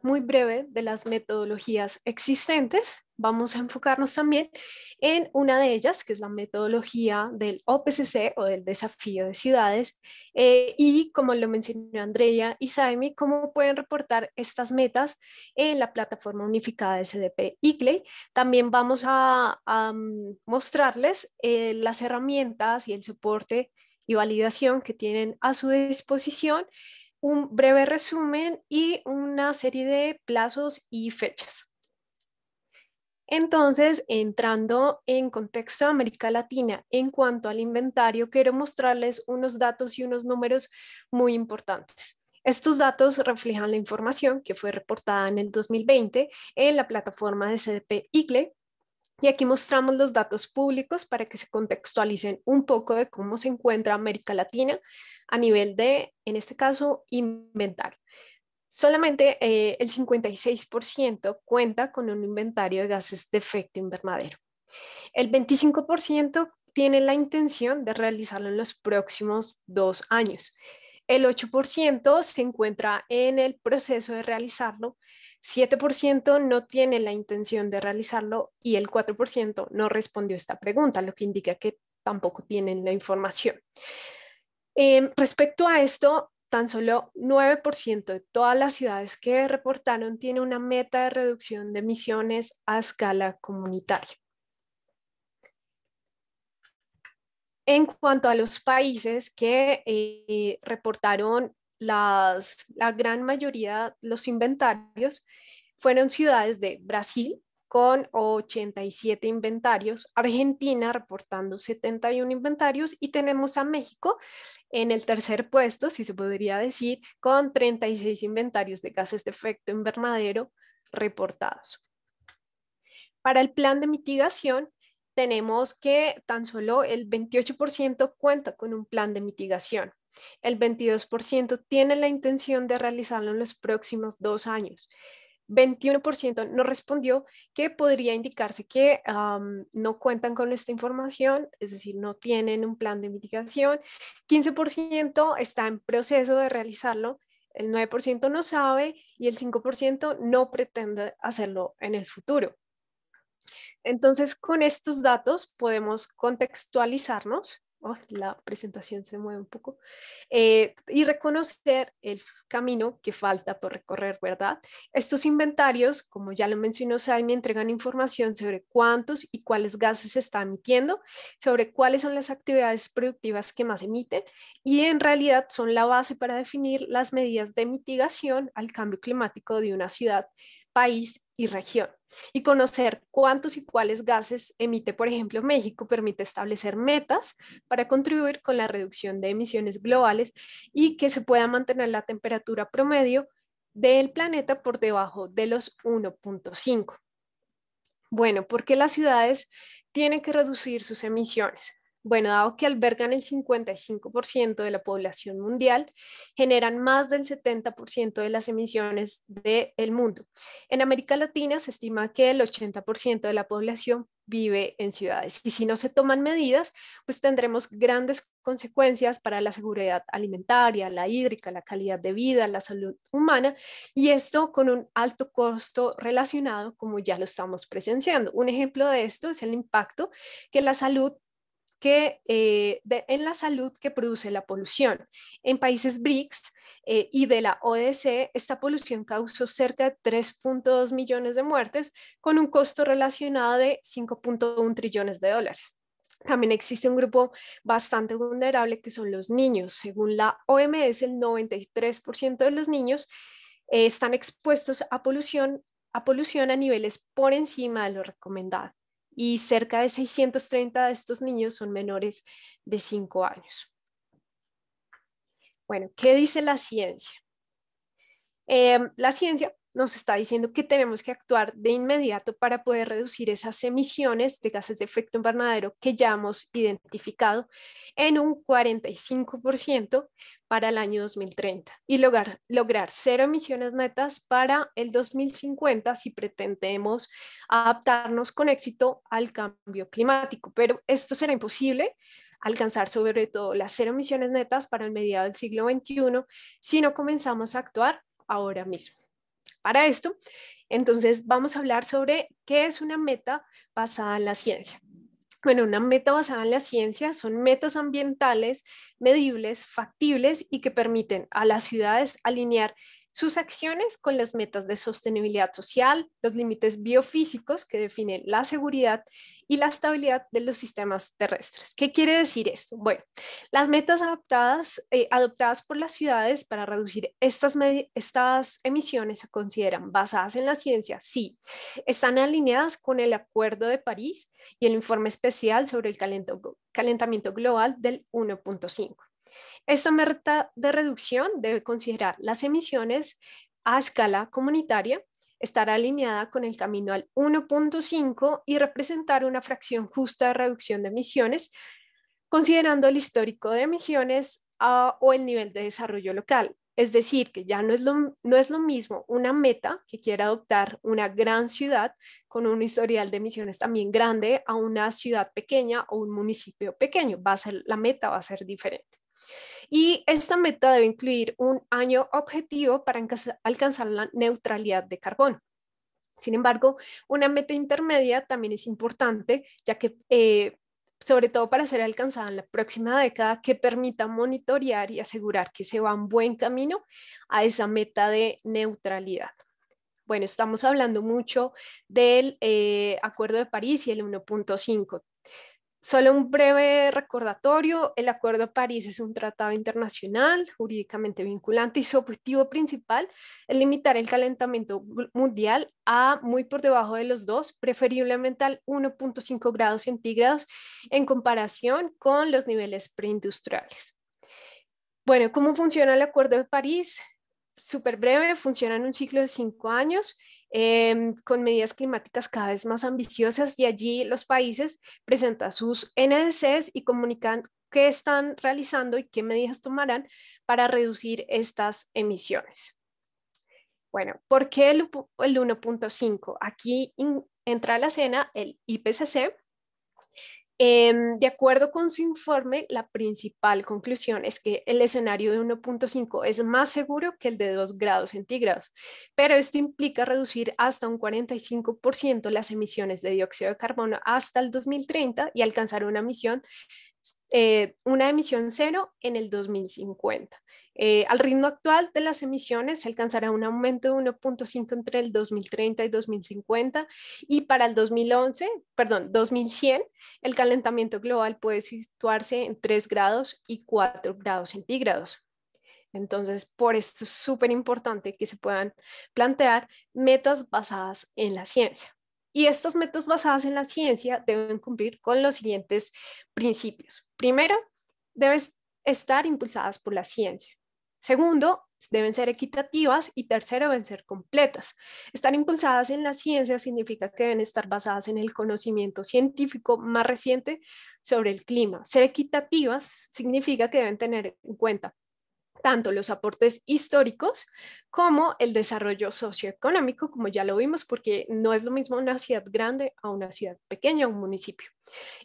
muy breve de las metodologías existentes. Vamos a enfocarnos también en una de ellas, que es la metodología del OPCC o del desafío de ciudades. Eh, y como lo mencionó Andrea y Saimi, cómo pueden reportar estas metas en la plataforma unificada de SDP ICLEI. También vamos a, mm, mostrarles eh, las herramientas y el soporte y validación que tienen a su disposición un breve resumen y una serie de plazos y fechas. Entonces, entrando en contexto América Latina, en cuanto al inventario, quiero mostrarles unos datos y unos números muy importantes. Estos datos reflejan la información que fue reportada en el 2020 en la plataforma de CDP icle y aquí mostramos los datos públicos para que se contextualicen un poco de cómo se encuentra América Latina a nivel de, en este caso, inventario. Solamente eh, el 56% cuenta con un inventario de gases de efecto invernadero. El 25% tiene la intención de realizarlo en los próximos dos años. El 8% se encuentra en el proceso de realizarlo 7% no tiene la intención de realizarlo y el 4% no respondió esta pregunta, lo que indica que tampoco tienen la información. Em, respecto a esto, tan solo 9% de todas las ciudades que reportaron tiene una meta de reducción de emisiones a escala comunitaria. En cuanto a los países que eh, reportaron la gran mayoría, los inventarios, fueron ciudades de Brasil con 87 inventarios, Argentina reportando 71 inventarios y tenemos a México en el tercer puesto, si se podría decir, con 36 inventarios de gases de efecto invernadero reportados. Para el plan de mitigación, tenemos que tan solo el 28% cuenta con un plan de mitigación. El 22% tiene la intención de realizarlo en los próximos dos años. 21% no respondió que podría indicarse que no cuentan con esta información, es decir, no tienen un plan de mitigación. 15% está en proceso de realizarlo, el 9% no sabe y el 5% no pretende hacerlo en el futuro. Entonces, con estos datos podemos contextualizarnos la presentación se mueve un poco, eh, y reconocer el camino que falta por recorrer, ¿verdad? Estos inventarios, como ya lo mencionó me entregan información sobre cuántos y cuáles gases se está emitiendo, sobre cuáles son las actividades productivas que más emiten, y en realidad son la base para definir las medidas de mitigación al cambio climático de una ciudad país y región. Y conocer cuántos y cuáles gases emite, por ejemplo, México permite establecer metas para contribuir con la reducción de emisiones globales y que se pueda mantener la temperatura promedio del planeta por debajo de los 1.5. Bueno, ¿por qué las ciudades tienen que reducir sus emisiones? Bueno, dado que albergan el 55% de la población mundial, generan más del 70% de las emisiones del mundo. En América Latina se estima que el 80% de la población vive en ciudades y si no se toman medidas, pues tendremos grandes consecuencias para la seguridad alimentaria, la hídrica, la calidad de vida, la salud humana y esto con un alto costo relacionado como ya lo estamos presenciando. Un ejemplo de esto es el impacto que la salud que, eh, en la salud que produce la polución. En países BRICS eh, y de la ODC, esta polución causó cerca de 3.2 millones de muertes con un costo relacionado de 5.1 trillones de dólares. También existe un grupo bastante vulnerable que son los niños. Según la OMS, el 93% de los niños eh, están expuestos a polución, a polución a niveles por encima de lo recomendado y cerca de 630 de estos niños son menores de 5 años. Bueno, ¿qué dice la ciencia? Em, la ciencia nos está diciendo que tenemos que actuar de inmediato para poder reducir esas emisiones de gases de efecto invernadero que ya hemos identificado en un 45% para el año 2030 y lograr, lograr cero emisiones netas para el 2050 si pretendemos adaptarnos con éxito al cambio climático. Pero esto será imposible alcanzar sobre todo las cero emisiones netas para el mediado del siglo XXI si no comenzamos a actuar ahora mismo para esto, entonces vamos a hablar sobre qué es una meta basada en la ciencia. Bueno, una meta basada en la ciencia son metas ambientales medibles, factibles y que permiten a las ciudades alinear sus acciones con las metas de sostenibilidad social, los límites biofísicos que definen la seguridad y la estabilidad de los sistemas terrestres. ¿Qué quiere decir esto? Bueno, las metas adaptadas, eh, adoptadas por las ciudades para reducir estas, estas emisiones se consideran basadas en la ciencia, sí, están alineadas con el Acuerdo de París y el informe especial sobre el calentamiento global del 1.5. Esta meta de reducción debe considerar las emisiones a escala comunitaria, estar alineada con el camino al 1.5 y representar una fracción justa de reducción de emisiones, considerando el histórico de emisiones ah, o el nivel de desarrollo local. Es decir, que ya no es, lo, no es lo mismo una meta que quiera adoptar una gran ciudad con un historial de emisiones también grande a una ciudad pequeña o un municipio pequeño. Va a ser, la meta va a ser diferente. Y esta meta debe incluir un año objetivo para alcanzar la neutralidad de carbono. Sin embargo, una meta intermedia también es importante, ya que eh, sobre todo para ser alcanzada en la próxima década, que permita monitorear y asegurar que se va en buen camino a esa meta de neutralidad. Bueno, estamos hablando mucho del eh, Acuerdo de París y el 1.5. Solo un breve recordatorio, el Acuerdo de París es un tratado internacional jurídicamente vinculante y su objetivo principal es limitar el calentamiento mundial a muy por debajo de los dos, preferiblemente al 1.5 grados centígrados en comparación con los niveles preindustriales. Bueno, ¿cómo funciona el Acuerdo de París? Súper breve, funciona en un ciclo de cinco años Em, con medidas climáticas cada vez más ambiciosas y allí los países presentan sus NDCs y comunican qué están realizando y qué medidas tomarán para reducir estas emisiones. Bueno, ¿por qué el, 1.5? Aquí entra a la escena el IPCC, Em, de acuerdo con su informe, la principal conclusión es que el escenario de 1.5 es más seguro que el de 2 grados centígrados, pero esto implica reducir hasta un 45% las emisiones de dióxido de carbono hasta el 2030 y alcanzar una, eh, una emisión cero en el 2050. Eh, al ritmo actual de las emisiones se alcanzará un aumento de 1.5 entre el 2030 y 2050 y para el 2011, perdón, 2100, el calentamiento global puede situarse en 3 grados y 4 grados centígrados. Entonces, por esto es súper importante que se puedan plantear metas basadas en la ciencia. Y estas metas basadas en la ciencia deben cumplir con los siguientes principios. Primero, debes estar impulsadas por la ciencia. Segundo, deben ser equitativas y tercero, deben ser completas. Estar impulsadas en la ciencia significa que deben estar basadas en el conocimiento científico más reciente sobre el clima. Ser equitativas significa que deben tener en cuenta tanto los aportes históricos como el desarrollo socioeconómico, como ya lo vimos, porque no es lo mismo una ciudad grande a una ciudad pequeña, un municipio.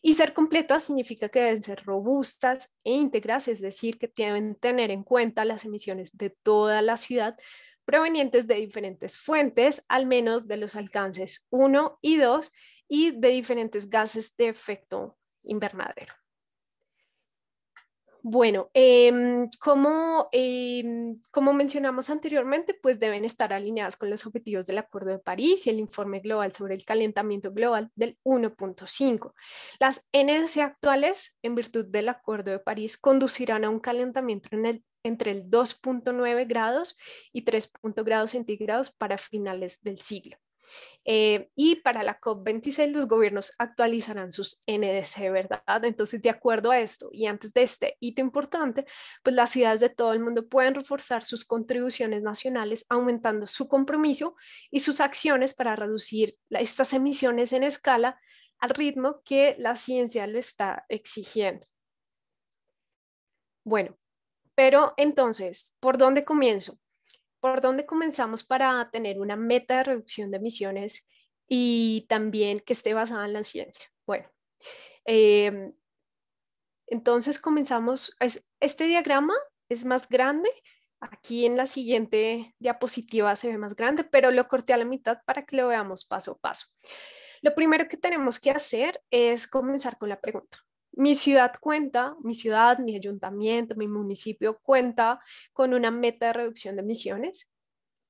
Y ser completas significa que deben ser robustas e íntegras, es decir, que deben tener en cuenta las emisiones de toda la ciudad provenientes de diferentes fuentes, al menos de los alcances 1 y 2 y de diferentes gases de efecto invernadero. Bueno, em, em, como, mencionamos anteriormente, pues deben estar alineadas con los objetivos del Acuerdo de París y el informe global sobre el calentamiento global del 1.5. Las NDC actuales, en virtud del Acuerdo de París, conducirán a un calentamiento entre el 2.9 grados y 3.0 grados centígrados para finales del siglo. Eh, y para la COP26 los gobiernos actualizarán sus NDC, ¿verdad? Entonces, de acuerdo a esto y antes de este hito importante, pues las ciudades de todo el mundo pueden reforzar sus contribuciones nacionales aumentando su compromiso y sus acciones para reducir estas emisiones en escala al ritmo que la ciencia lo está exigiendo. Bueno, pero entonces, ¿por dónde comienzo? por dónde comenzamos para tener una meta de reducción de emisiones y también que esté basada en la ciencia. Bueno, em, entonces comenzamos, este diagrama es más grande, aquí en la siguiente diapositiva se ve más grande, pero lo corté a la mitad para que lo veamos paso a paso. Lo primero que tenemos que hacer es comenzar con la pregunta mi ciudad cuenta, mi ciudad, mi ayuntamiento, mi municipio cuenta con una meta de reducción de emisiones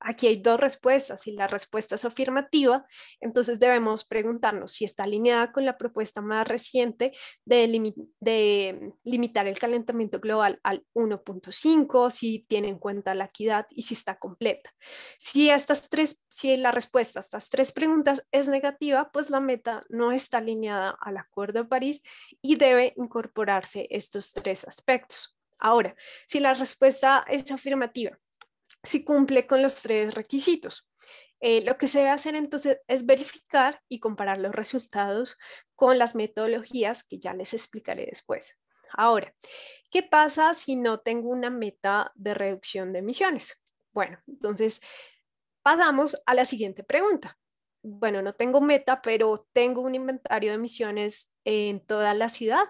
aquí hay dos respuestas. Si la respuesta es afirmativa, entonces debemos preguntarnos si está alineada con la propuesta más reciente de, mm, limitar el calentamiento global al 1.5, si tiene en cuenta la equidad y si está completa. Si, estas tres, si la respuesta a estas tres preguntas es negativa, pues la meta no está alineada al Acuerdo de París y debe incorporarse estos tres aspectos. Ahora, si la respuesta es afirmativa, si cumple con los tres requisitos. Eh, lo que se debe hacer entonces es verificar y comparar los resultados con las metodologías que ya les explicaré después. Ahora, ¿qué pasa si no tengo una meta de reducción de emisiones? Bueno, entonces pasamos a la siguiente pregunta. Bueno, no tengo meta, pero tengo un inventario de emisiones en toda la ciudad.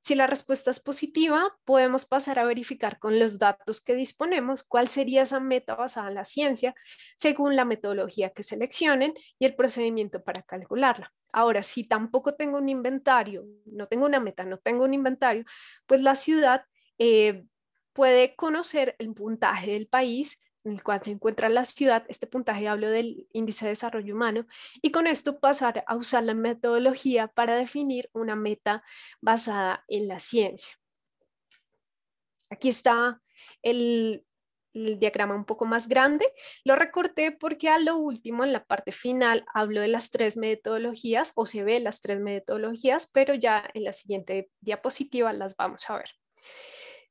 Si la respuesta es positiva, podemos pasar a verificar con los datos que disponemos cuál sería esa meta basada en la ciencia según la metodología que seleccionen y el procedimiento para calcularla. Ahora, si tampoco tengo un inventario, no tengo una meta, no tengo un inventario, pues la ciudad eh, puede conocer el puntaje del país en el cual se encuentra la ciudad, este puntaje hablo del índice de desarrollo humano, y con esto pasar a usar la metodología para definir una meta basada en la ciencia. Aquí está el, diagrama un poco más grande. Lo recorté porque a lo último, en la parte final, hablo de las tres metodologías o se ve las tres metodologías, pero ya en la siguiente diapositiva las vamos a ver.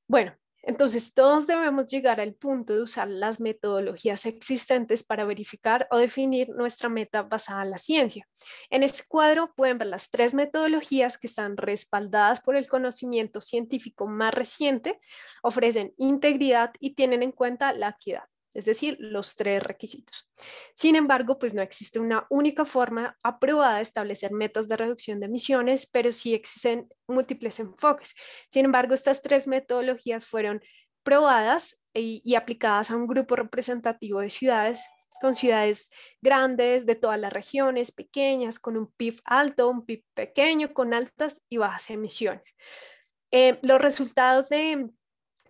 Bueno, entonces, todos debemos llegar al punto de usar las metodologías existentes para verificar o definir nuestra meta basada en la ciencia. En este cuadro pueden ver las tres metodologías que están respaldadas por el conocimiento científico más reciente, ofrecen integridad y tienen en cuenta la equidad es decir, los tres requisitos. Sin embargo, pues no existe una única forma aprobada de establecer metas de reducción de emisiones, pero sí existen múltiples enfoques. Sin embargo, estas tres metodologías fueron probadas y, aplicadas a un grupo representativo de ciudades con ciudades grandes, de todas las regiones, pequeñas, con un PIB alto, un PIB pequeño, con altas y bajas emisiones. Eh, los resultados de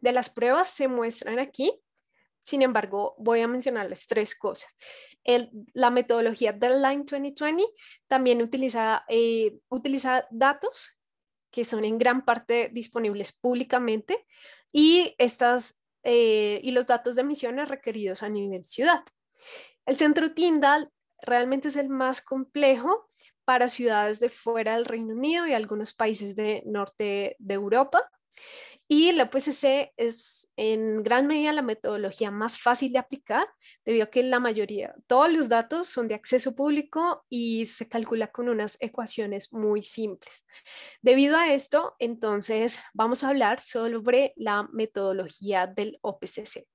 las pruebas se muestran aquí sin embargo, voy a mencionarles tres cosas. la metodología Deadline 2020 también utiliza, eh, utiliza datos que son en gran parte disponibles públicamente y, estas, eh, y los datos de emisiones requeridos a nivel ciudad. El centro Tyndall realmente es el más complejo para ciudades de fuera del Reino Unido y algunos países de norte de Europa. Y la OPCC es en gran medida la metodología más fácil de aplicar, debido a que la mayoría, todos los datos son de acceso público y se calcula con unas ecuaciones muy simples. Debido a esto, entonces vamos a hablar sobre la metodología del OPCC.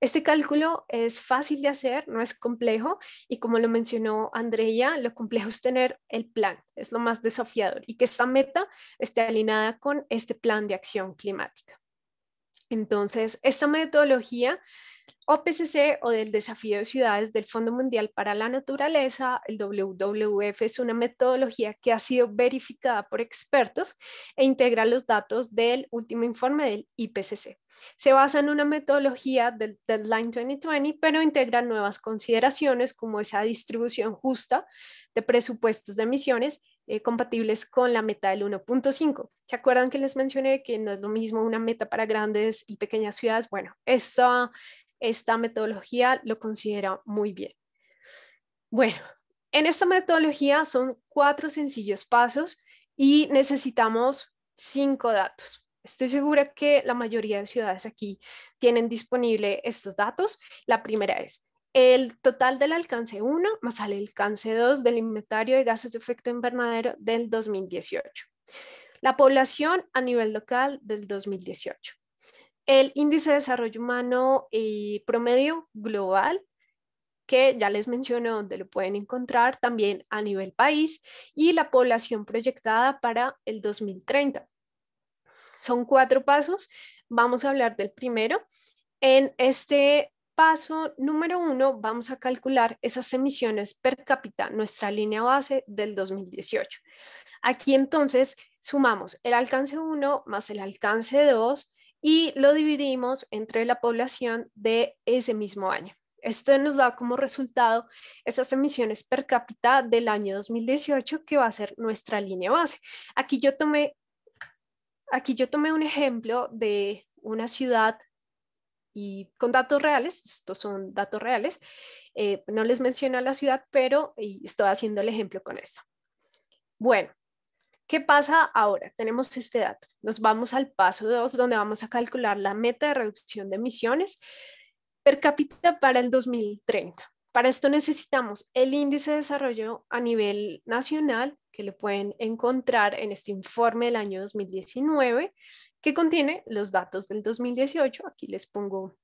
Este cálculo es fácil de hacer, no es complejo y como lo mencionó Andrea, lo complejo es tener el plan, es lo más desafiador y que esta meta esté alineada con este plan de acción climática. Entonces, esta metodología OPCC o del Desafío de Ciudades del Fondo Mundial para la Naturaleza, el WWF es una metodología que ha sido verificada por expertos e integra los datos del último informe del IPCC. Se basa en una metodología del Deadline 2020, pero integra nuevas consideraciones como esa distribución justa de presupuestos de emisiones eh, compatibles con la meta del 1.5. ¿Se acuerdan que les mencioné que no es lo mismo una meta para grandes y pequeñas ciudades? Bueno, esta esta metodología lo considera muy bien. Bueno, en esta metodología son cuatro sencillos pasos y necesitamos cinco datos. Estoy segura que la mayoría de ciudades aquí tienen disponible estos datos. La primera es el total del alcance 1 más el alcance 2 del inventario de gases de efecto invernadero del 2018. La población a nivel local del 2018 el índice de desarrollo humano y eh, promedio global, que ya les mencioné donde lo pueden encontrar también a nivel país, y la población proyectada para el 2030. Son cuatro pasos. Vamos a hablar del primero. En este paso número uno, vamos a calcular esas emisiones per cápita, nuestra línea base del 2018. Aquí entonces sumamos el alcance 1 más el alcance 2 y lo dividimos entre la población de ese mismo año. Esto nos da como resultado esas emisiones per cápita del año 2018, que va a ser nuestra línea base. Aquí yo tomé, aquí yo tomé un ejemplo de una ciudad y con datos reales, estos son datos reales, eh, no les menciono la ciudad, pero estoy haciendo el ejemplo con esto. Bueno, ¿Qué pasa ahora? Tenemos este dato. Nos vamos al paso 2, donde vamos a calcular la meta de reducción de emisiones per cápita para el 2030. Para esto necesitamos el índice de desarrollo a nivel nacional, que lo pueden encontrar en este informe del año 2019, que contiene los datos del 2018. Aquí les pongo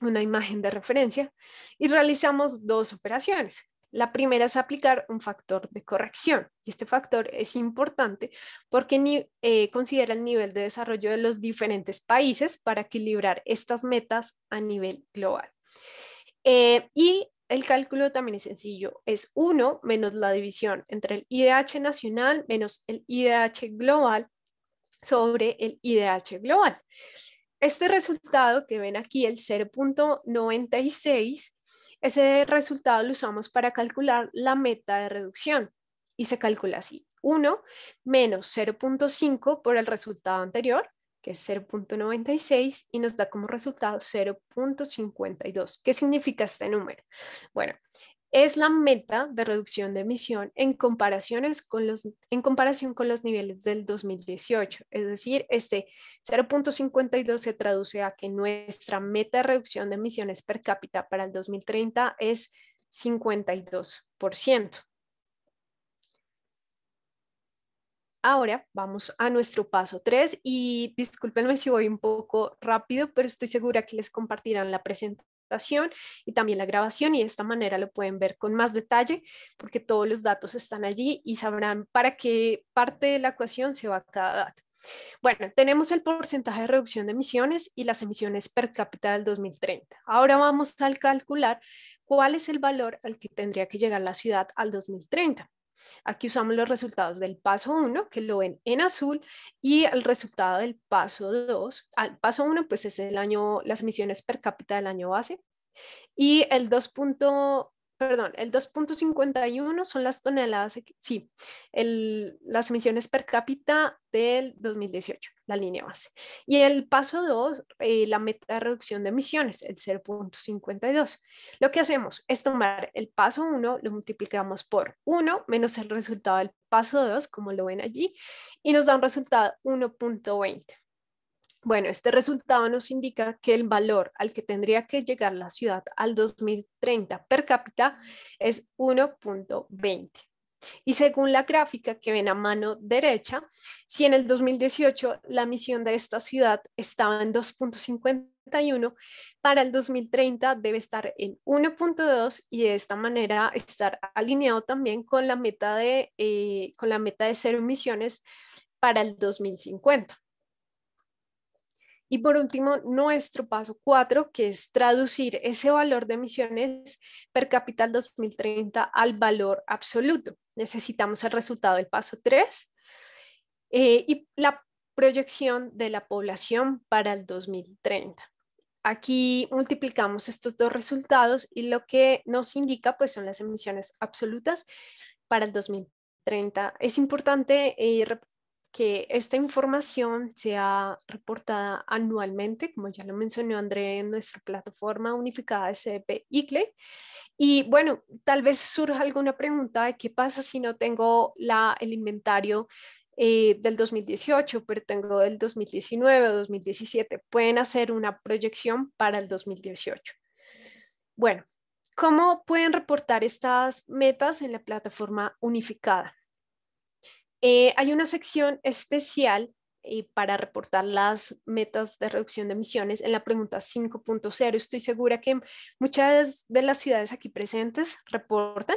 una imagen de referencia y realizamos dos operaciones. La primera es aplicar un factor de corrección. Y este factor es importante porque eh, considera el nivel de desarrollo de los diferentes países para equilibrar estas metas a nivel global. Eh, y el cálculo también es sencillo, es 1 menos la división entre el IDH nacional menos el IDH global sobre el IDH global. Este resultado que ven aquí, el 0.96, ese resultado lo usamos para calcular la meta de reducción y se calcula así. 1 menos 0.5 por el resultado anterior, que es 0.96, y nos da como resultado 0.52. ¿Qué significa este número? Bueno, es la meta de reducción de emisión en, comparaciones con los, en comparación con los niveles del 2018. Es decir, este 0.52 se traduce a que nuestra meta de reducción de emisiones per cápita para el 2030 es 52%. Ahora vamos a nuestro paso 3 y discúlpenme si voy un poco rápido, pero estoy segura que les compartirán la presentación y también la grabación y de esta manera lo pueden ver con más detalle porque todos los datos están allí y sabrán para qué parte de la ecuación se va cada dato. Bueno, tenemos el porcentaje de reducción de emisiones y las emisiones per cápita del 2030. Ahora vamos a calcular cuál es el valor al que tendría que llegar la ciudad al 2030. Aquí usamos los resultados del paso 1, que lo ven en azul, y el resultado del paso 2. Al paso 1, pues es el año, las emisiones per cápita del año base. Y el 2.1 perdón, el 2.51 son las toneladas, sí, las emisiones per cápita del 2018, la línea base. Y el paso 2, eh, la meta de reducción de emisiones, el 0.52. Lo que hacemos es tomar el paso 1, lo multiplicamos por 1 menos el resultado del paso 2, como lo ven allí, y nos da un resultado 1.20. Bueno, este resultado nos indica que el valor al que tendría que llegar la ciudad al 2030 per cápita es 1.20. Y según la gráfica que ven a mano derecha, si en el 2018 la misión de esta ciudad estaba en 2.51, para el 2030 debe estar en 1.2 y de esta manera estar alineado también con la meta de, eh, con la meta de cero emisiones para el 2050. Y por último, nuestro paso cuatro, que es traducir ese valor de emisiones per cápita 2030 al valor absoluto. Necesitamos el resultado del paso 3 eh, y la proyección de la población para el 2030. Aquí multiplicamos estos dos resultados y lo que nos indica pues son las emisiones absolutas para el 2030. Es importante eh, que esta información sea reportada anualmente, como ya lo mencionó André en nuestra plataforma unificada de ICLE. Y bueno, tal vez surja alguna pregunta de qué pasa si no tengo el inventario eh, del 2018, pero tengo el 2019 o 2017. Pueden hacer una proyección para el 2018. Bueno, ¿cómo pueden reportar estas metas en la plataforma unificada? Eh, hay una sección especial eh, para reportar las metas de reducción de emisiones en la pregunta 5.0. Estoy segura que muchas de las ciudades aquí presentes reportan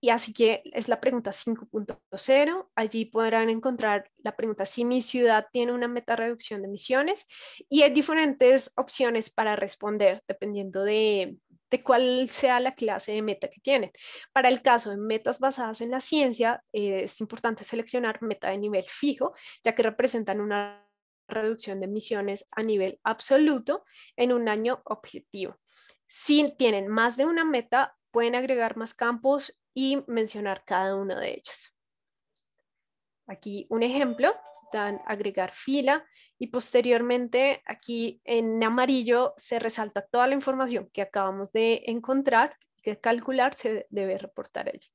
y así que es la pregunta 5.0. Allí podrán encontrar la pregunta si mi ciudad tiene una meta de reducción de emisiones y hay diferentes opciones para responder dependiendo de, de cuál sea la clase de meta que tienen. Para el caso de metas basadas en la ciencia, eh, es importante seleccionar meta de nivel fijo, ya que representan una reducción de emisiones a nivel absoluto en un año objetivo. Si tienen más de una meta, pueden agregar más campos y mencionar cada uno de ellos. Aquí un ejemplo, dan agregar fila y posteriormente aquí en amarillo se resalta toda la información que acabamos de encontrar, que calcular se debe reportar allí.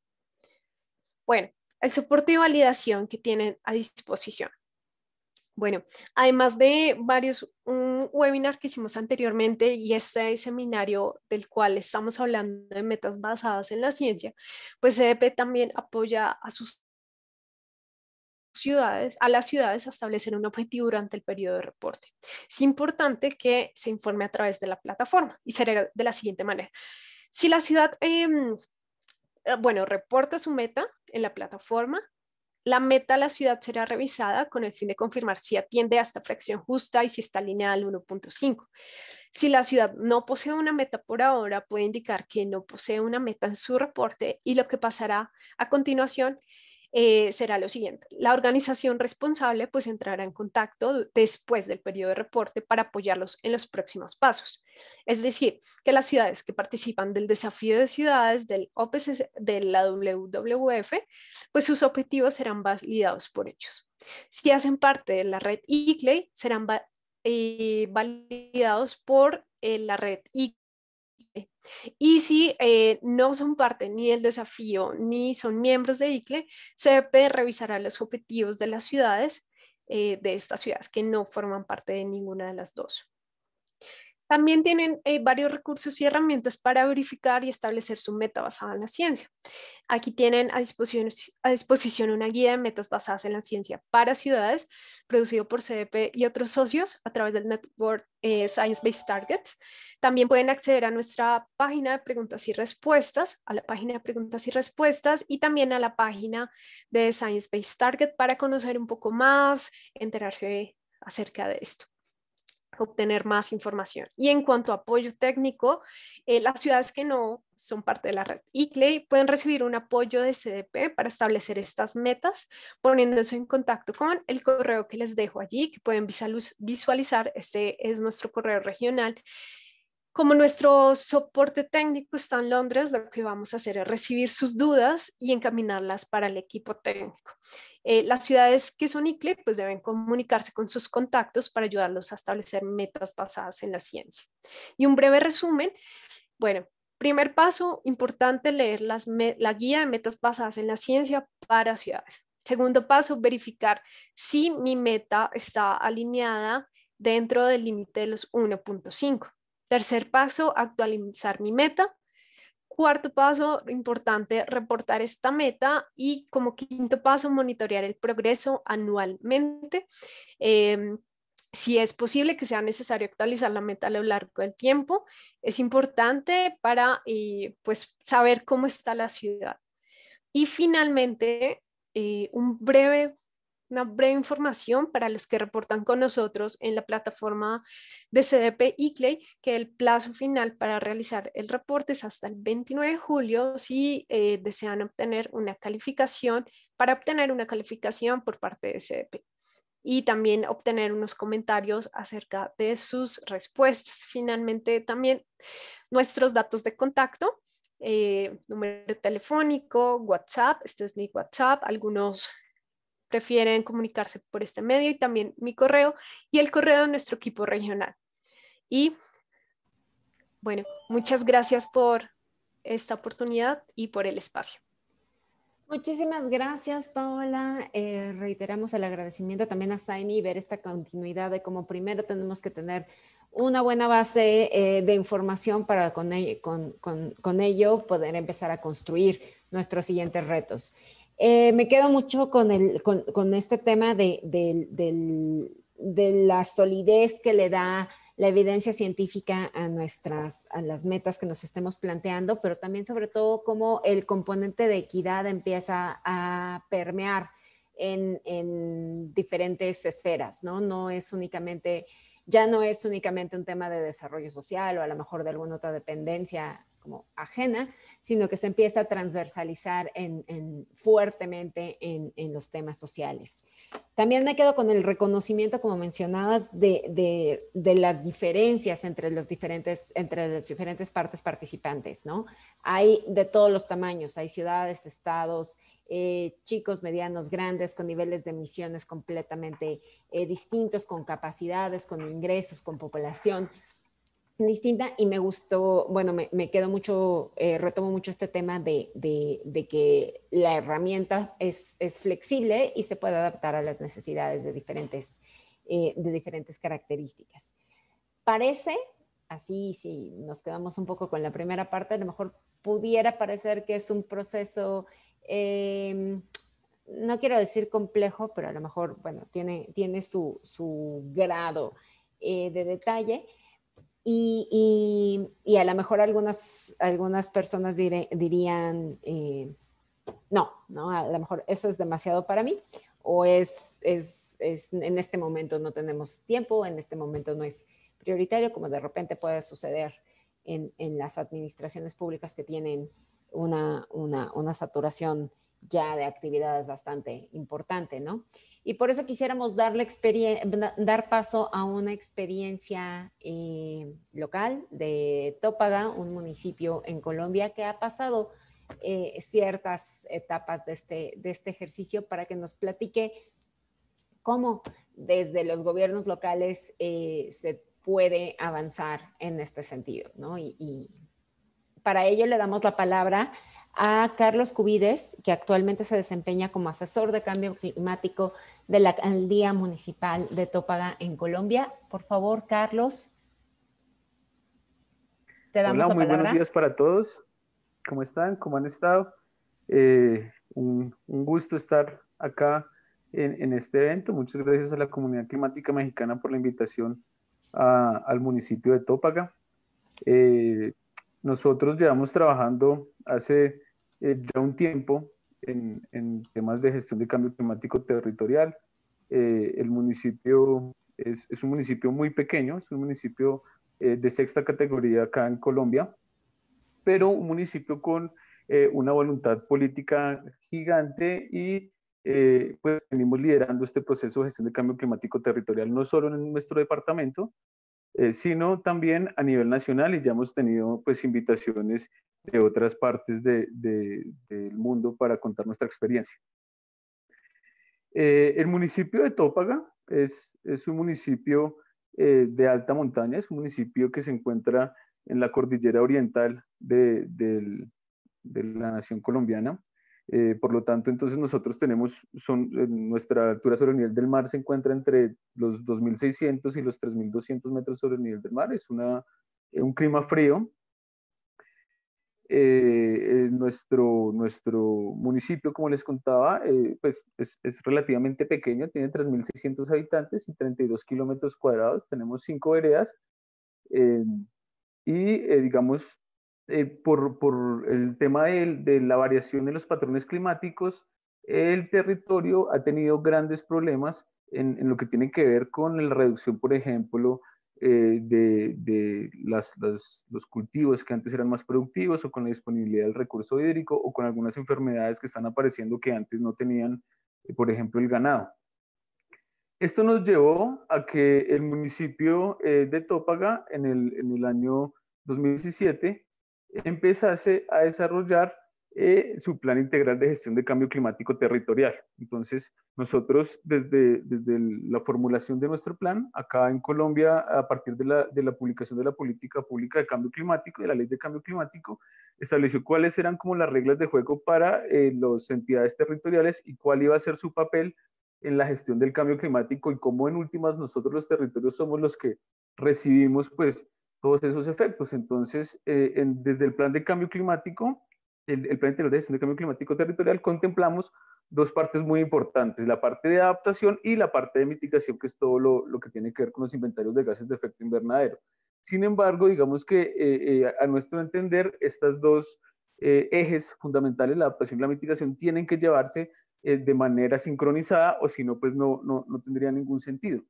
Bueno, el soporte y validación que tienen a disposición. Bueno, además de varios, un webinar que hicimos anteriormente y este seminario del cual estamos hablando de metas basadas en la ciencia, pues CDP también apoya a sus ciudades, a las ciudades a establecer un objetivo durante el periodo de reporte. Es importante que se informe a través de la plataforma y será de la siguiente manera. Si la ciudad, em, eh, bueno, reporta su meta en la plataforma, la meta de la ciudad será revisada con el fin de confirmar si atiende a esta fracción justa y si está alineada al 1.5. Si la ciudad no posee una meta por ahora, puede indicar que no posee una meta en su reporte y lo que pasará a continuación eh, será lo siguiente. La organización responsable pues entrará en contacto después del periodo de reporte para apoyarlos en los próximos pasos. Es decir, que las ciudades que participan del desafío de ciudades del de la WWF, pues sus objetivos serán validados por ellos. Si hacen parte de la red ICLEI, e, serán eh, validados por eh, la red ICLEI y si eh, no son parte ni del desafío ni son miembros de ICLE, CDP revisará los objetivos de las ciudades, eh, de estas ciudades que no forman parte de ninguna de las dos. También tienen eh, varios recursos y herramientas para verificar y establecer su meta basada en la ciencia. Aquí tienen a disposición, a disposición una guía de metas basadas en la ciencia para ciudades, producido por CDP y otros socios a través del Network eh, Science Based Targets. También pueden acceder a nuestra página de preguntas y respuestas, a la página de preguntas y respuestas y también a la página de Science Based Target para conocer un poco más, enterarse acerca de esto obtener más información. Y en cuanto a apoyo técnico, eh, las ciudades que no son parte de la red ICLEI pueden recibir un apoyo de CDP para establecer estas metas, poniéndose en contacto con el correo que les dejo allí, que pueden visualizar. Este es nuestro correo regional como nuestro soporte técnico está en Londres, lo que vamos a hacer es recibir sus dudas y encaminarlas para el equipo técnico. Eh, las ciudades que son ICLE pues deben comunicarse con sus contactos para ayudarlos a establecer metas basadas en la ciencia. Y un breve resumen, bueno, primer paso, importante leer la guía de metas basadas en la ciencia para ciudades. Segundo paso, verificar si mi meta está alineada dentro del límite de los 1.5. Tercer paso, actualizar mi meta. Cuarto paso, importante, reportar esta meta. Y como quinto paso, monitorear el progreso anualmente. Em, si es posible que sea necesario actualizar la meta a lo largo del tiempo, es importante para eh, pues, saber cómo está la ciudad. Y finalmente, eh, un breve una breve información para los que reportan con nosotros en la plataforma de CDP ICLEI, que el plazo final para realizar el reporte es hasta el 29 de julio si eh, desean obtener una calificación, para obtener una calificación por parte de CDP y también obtener unos comentarios acerca de sus respuestas. Finalmente, también nuestros datos de contacto. Eh, número telefónico, WhatsApp, este es mi WhatsApp, algunos prefieren comunicarse por este medio y también mi correo y el correo de nuestro equipo regional. Y bueno, muchas gracias por esta oportunidad y por el espacio. Muchísimas gracias, Paola. Eh, reiteramos el agradecimiento también a Saimi y ver esta continuidad de cómo primero tenemos que tener una buena base eh, de información para con, con ello poder empezar a construir nuestros siguientes retos. Eh, me quedo mucho con, este tema de, la solidez que le da la evidencia científica a nuestras, a las metas que nos estemos planteando, pero también sobre todo cómo el componente de equidad empieza a permear en, diferentes esferas, ¿no? No es únicamente, ya no es únicamente un tema de desarrollo social o a lo mejor de alguna otra dependencia como ajena, sino que se empieza a transversalizar en, fuertemente en, los temas sociales. También me quedo con el reconocimiento, como mencionabas, de, las diferencias entre, los diferentes, entre las diferentes partes participantes, ¿no? Hay de todos los tamaños, hay ciudades, estados, eh, chicos, medianos, grandes, con niveles de emisiones completamente eh, distintos, con capacidades, con ingresos, con población distinta y me gustó, bueno, me, quedo mucho, eh, retomo mucho este tema de, que la herramienta es, flexible y se puede adaptar a las necesidades de diferentes, eh, de diferentes características. Parece, así si nos quedamos un poco con la primera parte, a lo mejor pudiera parecer que es un proceso, em, no quiero decir complejo, pero a lo mejor, bueno, tiene, tiene su, su grado eh, de detalle y, y, a lo mejor algunas, algunas personas dirían, eh, no, no, a lo mejor eso es demasiado para mí o es, es, es, en este momento no tenemos tiempo, en este momento no es prioritario, como de repente puede suceder en, en las administraciones públicas que tienen una, una, una saturación ya de actividades bastante importante, ¿no? Y por eso quisiéramos darle dar paso a una experiencia eh, local de Tópaga, un municipio en Colombia que ha pasado eh, ciertas etapas de este, de este ejercicio para que nos platique cómo desde los gobiernos locales eh, se puede avanzar en este sentido. ¿no? Y, y para ello le damos la palabra a Carlos Cubides, que actualmente se desempeña como asesor de cambio climático de la alcaldía municipal de Tópaga en Colombia. Por favor, Carlos. Hola, muy buenos días para todos. ¿Cómo están? ¿Cómo han estado? Eh, un, gusto estar acá en, este evento. Muchas gracias a la comunidad climática mexicana por la invitación al municipio de Tópaga. Eh, nosotros llevamos trabajando hace ya eh, un tiempo en, temas de gestión de cambio climático territorial. Eh, el municipio es, un municipio muy pequeño, es un municipio eh, de sexta categoría acá en Colombia, pero un municipio con una voluntad política gigante y pues venimos liderando este proceso de gestión de cambio climático territorial, no solo en nuestro departamento, sino también a nivel nacional y ya hemos tenido pues invitaciones de otras partes del mundo para contar nuestra experiencia. Eh, el municipio de Tópaga es, un municipio eh, de alta montaña, es un municipio que se encuentra en la cordillera oriental de, la nación colombiana. Eh, por lo tanto, entonces nosotros tenemos, son, nuestra altura sobre el nivel del mar se encuentra entre los 2.600 y los 3.200 metros sobre el nivel del mar. Es una, un clima frío, eh, nuestro, nuestro municipio, como les contaba, eh, pues es, relativamente pequeño, tiene 3.600 habitantes y 32 kilómetros cuadrados, tenemos cinco veredas eh, y eh, digamos, por, el tema de, la variación de los patrones climáticos, el territorio ha tenido grandes problemas en, en lo que tiene que ver con la reducción, por ejemplo, eh, de, los cultivos que antes eran más productivos o con la disponibilidad del recurso hídrico o con algunas enfermedades que están apareciendo que antes no tenían, eh, por ejemplo, el ganado. Esto nos llevó a que el municipio eh, de Tópaga en el, en el año 2017 empezase a desarrollar eh, su plan integral de gestión de cambio climático territorial. Entonces, nosotros desde, desde la formulación de nuestro plan, acá en Colombia, a partir de la, publicación de la política pública de cambio climático, de la ley de cambio climático, estableció cuáles eran como las reglas de juego para eh, las entidades territoriales y cuál iba a ser su papel en la gestión del cambio climático y cómo en últimas nosotros los territorios somos los que recibimos pues todos esos efectos. Entonces, eh, desde el plan de cambio climático, el, el Plan interior de Cambio Climático Territorial, contemplamos dos partes muy importantes, la parte de adaptación y la parte de mitigación, que es todo lo, que tiene que ver con los inventarios de gases de efecto invernadero. Sin embargo, digamos que eh, eh, a nuestro entender, estas dos eh, ejes fundamentales, la adaptación y la mitigación, tienen que llevarse de manera sincronizada o si no, pues no, no tendría ningún sentido.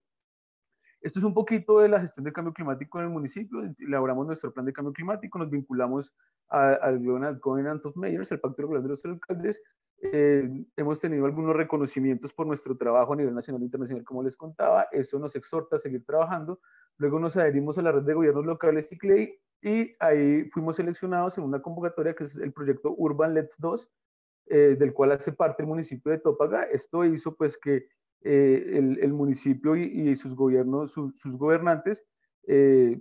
Esto es un poquito de la gestión de cambio climático en el municipio. Elaboramos nuestro plan de cambio climático, nos vinculamos al Global Covenant of Mayors, el Pacto de los Alcaldes. Eh, hemos tenido algunos reconocimientos por nuestro trabajo a nivel nacional e internacional, como les contaba. Eso nos exhorta a seguir trabajando. Luego nos adherimos a la red de gobiernos locales y y ahí fuimos seleccionados en una convocatoria que es el proyecto Urban Let's 2, eh, del cual hace parte el municipio de Tópaga. Esto hizo pues que eh, el, municipio y, sus gobiernos, sus gobernantes eh,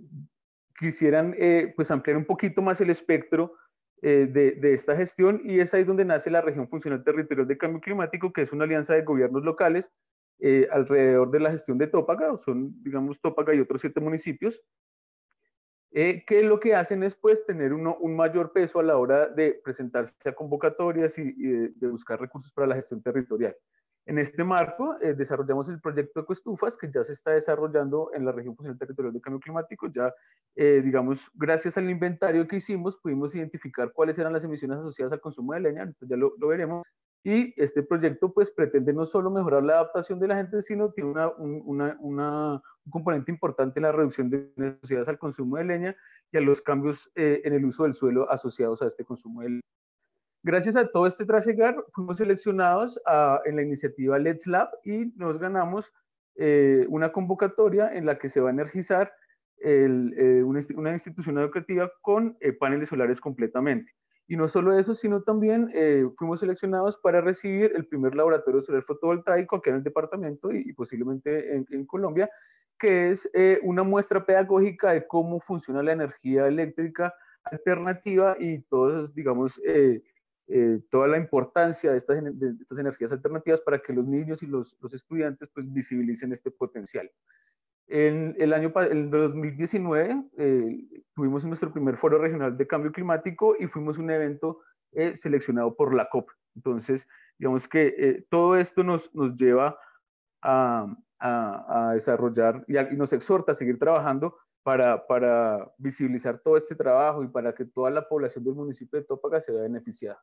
quisieran eh, pues ampliar un poquito más el espectro de, esta gestión y es ahí donde nace la Región Funcional Territorial de Cambio Climático, que es una alianza de gobiernos locales alrededor de la gestión de Tópaga, o son digamos Tópaga y otros siete municipios, que lo que hacen es pues tener un mayor peso a la hora de presentarse a convocatorias y, de, buscar recursos para la gestión territorial. En este marco, eh, desarrollamos el proyecto Ecoestufas, que ya se está desarrollando en la región funcional pues, territorial de cambio climático. Ya, eh, digamos, gracias al inventario que hicimos, pudimos identificar cuáles eran las emisiones asociadas al consumo de leña, ya lo, veremos. Y este proyecto, pues, pretende no solo mejorar la adaptación de la gente, sino tiene una, un, una, un componente importante en la reducción de emisiones asociadas al consumo de leña y a los cambios eh, en el uso del suelo asociados a este consumo de leña. Gracias a todo este trasegar, fuimos seleccionados ah, en la iniciativa Let's Lab y nos ganamos eh, una convocatoria en la que se va a energizar eh, una, institución educativa con eh, paneles solares completamente. Y no solo eso, sino también fuimos seleccionados para recibir el primer laboratorio solar fotovoltaico aquí en el departamento y, posiblemente en, Colombia, que es una muestra pedagógica de cómo funciona la energía eléctrica alternativa y todos, digamos, eh, toda la importancia de estas, energías alternativas para que los niños y los, estudiantes pues, visibilicen este potencial. En el año en 2019 eh, tuvimos nuestro primer foro regional de cambio climático y fuimos un evento eh, seleccionado por la COP. Entonces, digamos que todo esto nos, lleva a, desarrollar y nos exhorta a seguir trabajando para, visibilizar todo este trabajo y para que toda la población del municipio de Tópaga se vea beneficiada.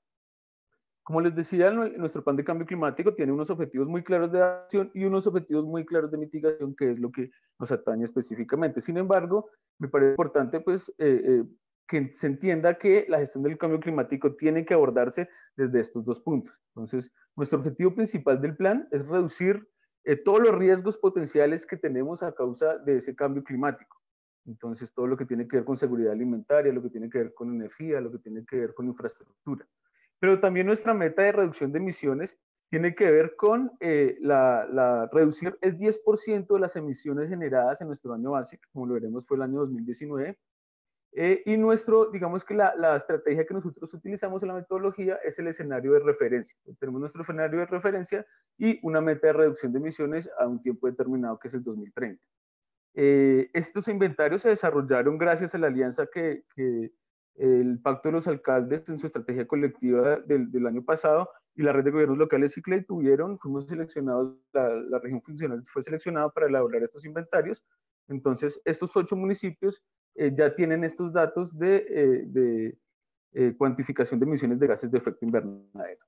Como les decía, nuestro plan de cambio climático tiene unos objetivos muy claros de acción y unos objetivos muy claros de mitigación, que es lo que nos atañe específicamente. Sin embargo, me parece importante pues, eh, eh, que se entienda que la gestión del cambio climático tiene que abordarse desde estos dos puntos. Entonces, nuestro objetivo principal del plan es reducir eh, todos los riesgos potenciales que tenemos a causa de ese cambio climático. Entonces, todo lo que tiene que ver con seguridad alimentaria, lo que tiene que ver con energía, lo que tiene que ver con infraestructura. Pero también nuestra meta de reducción de emisiones tiene que ver con eh, la, reducir el 10% de las emisiones generadas en nuestro año base, como lo veremos fue el año 2019. Eh, y nuestro, digamos que la estrategia que nosotros utilizamos en la metodología es el escenario de referencia. Tenemos nuestro escenario de referencia y una meta de reducción de emisiones a un tiempo determinado que es el 2030. Eh, estos inventarios se desarrollaron gracias a la alianza que, el Pacto de los Alcaldes en su estrategia colectiva del, año pasado y la red de gobiernos locales y tuvieron, fuimos seleccionados, la, región funcional fue seleccionada para elaborar estos inventarios. Entonces, estos ocho municipios eh, ya tienen estos datos de, eh, cuantificación de emisiones de gases de efecto invernadero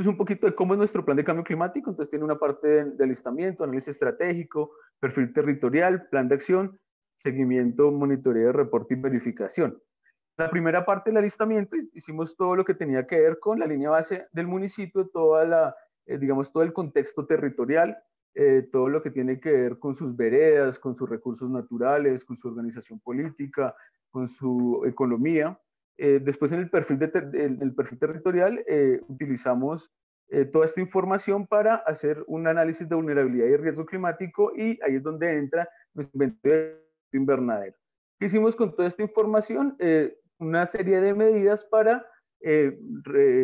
es un poquito de cómo es nuestro plan de cambio climático. Entonces tiene una parte de, alistamiento listamiento, análisis estratégico, perfil territorial, plan de acción, seguimiento, monitoreo, reporte y verificación. La primera parte del alistamiento hicimos todo lo que tenía que ver con la línea base del municipio, toda la, eh, digamos, todo el contexto territorial, eh, todo lo que tiene que ver con sus veredas, con sus recursos naturales, con su organización política, con su economía. Eh, después en el perfil, perfil territorial eh, utilizamos eh, toda esta información para hacer un análisis de vulnerabilidad y riesgo climático y ahí es donde entra nuestro inventario invernadero. hicimos con toda esta información? una serie de medidas para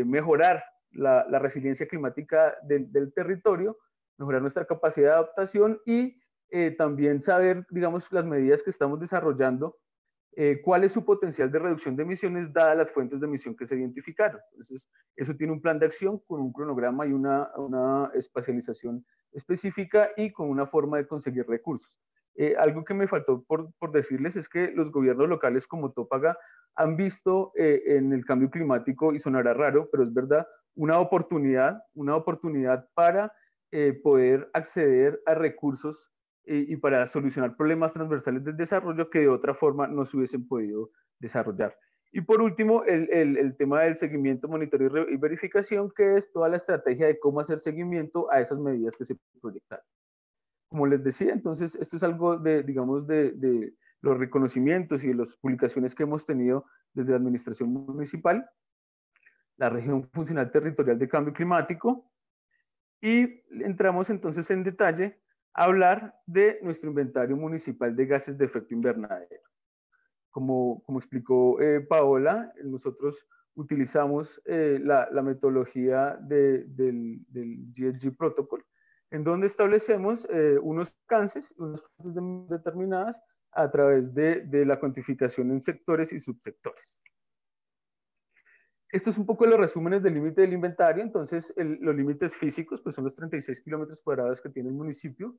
mejorar la, resiliencia climática del, territorio, mejorar nuestra capacidad de adaptación y también saber, digamos, las medidas que estamos desarrollando eh, cuál es su potencial de reducción de emisiones dadas las fuentes de emisión que se identificaron. Entonces, eso tiene un plan de acción con un cronograma y una, una espacialización específica y con una forma de conseguir recursos. Eh, algo que me faltó por, por, decirles es que los gobiernos locales como Tópaga han visto eh, en el cambio climático, y sonará raro, pero es verdad, una oportunidad, una oportunidad para poder acceder a recursos y para solucionar problemas transversales del desarrollo que de otra forma no se hubiesen podido desarrollar. Y por último, el, tema del seguimiento, monitoreo y verificación, que es toda la estrategia de cómo hacer seguimiento a esas medidas que se proyectan. Como les decía, entonces, esto es algo de, digamos, de, de los reconocimientos y de las publicaciones que hemos tenido desde la Administración Municipal, la Región Funcional Territorial de Cambio Climático, y entramos entonces en detalle hablar de nuestro inventario municipal de gases de efecto invernadero. Como, explicó eh, Paola, nosotros utilizamos eh, la, metodología del, del, Protocol, en donde establecemos eh, unos alcances, unas determinadas a través de la cuantificación en sectores y subsectores esto es un poco los resúmenes del límite del inventario. Entonces, los límites físicos pues, son los 36 kilómetros cuadrados que tiene el municipio.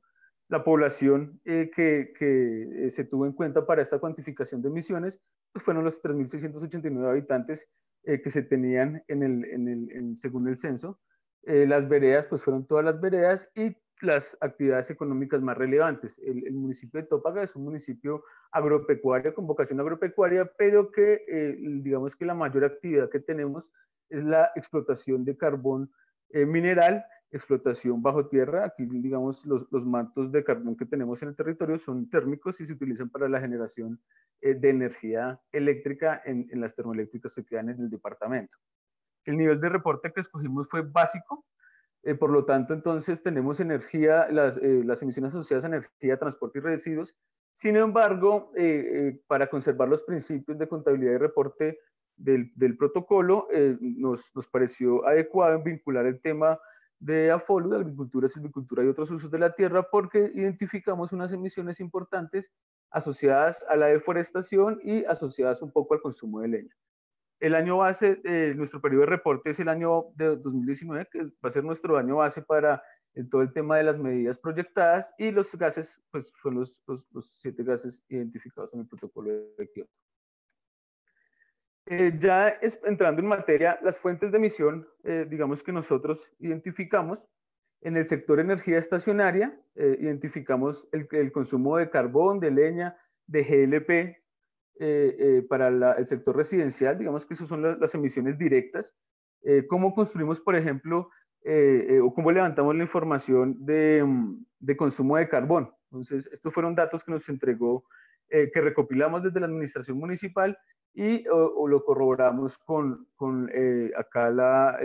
La población eh, que, eh, se tuvo en cuenta para esta cuantificación de emisiones pues, fueron los 3.689 habitantes eh, que se tenían en el, en el según el censo. las veredas, pues fueron todas las veredas y las actividades económicas más relevantes. El, municipio de Tópaga es un municipio agropecuario con vocación agropecuaria, pero que eh, digamos que la mayor actividad que tenemos es la explotación de carbón eh, mineral, explotación bajo tierra. Aquí, digamos, los, mantos de carbón que tenemos en el territorio son térmicos y se utilizan para la generación eh, de energía eléctrica en, en las termoeléctricas que quedan en el departamento. El nivel de reporte que escogimos fue básico, eh, por lo tanto, entonces tenemos energía, eh, las, emisiones asociadas a energía, transporte y residuos. Sin embargo, eh, para conservar los principios de contabilidad y reporte del, protocolo, nos, pareció adecuado vincular el tema de AFOLU, de agricultura, silvicultura y otros usos de la tierra, porque identificamos unas emisiones importantes asociadas a la deforestación y asociadas un poco al consumo de leña el año base, eh, nuestro periodo de reporte es el año de 2019, que va a ser nuestro año base para eh, todo el tema de las medidas proyectadas y los gases, pues son los, siete gases identificados en el protocolo de Kioto. Eh, ya entrando en materia, las fuentes de emisión, digamos que nosotros identificamos, en el sector energía estacionaria, identificamos el, el consumo de carbón, de leña, de GLP, eh, eh, para el sector residencial, digamos que esas son las emisiones directas. Eh, ¿Cómo construimos, por ejemplo, o cómo levantamos la información mm, de, consumo de carbón? Entonces, estos fueron datos que nos entregó, que recopilamos desde la administración municipal y lo corroboramos con, con acá la,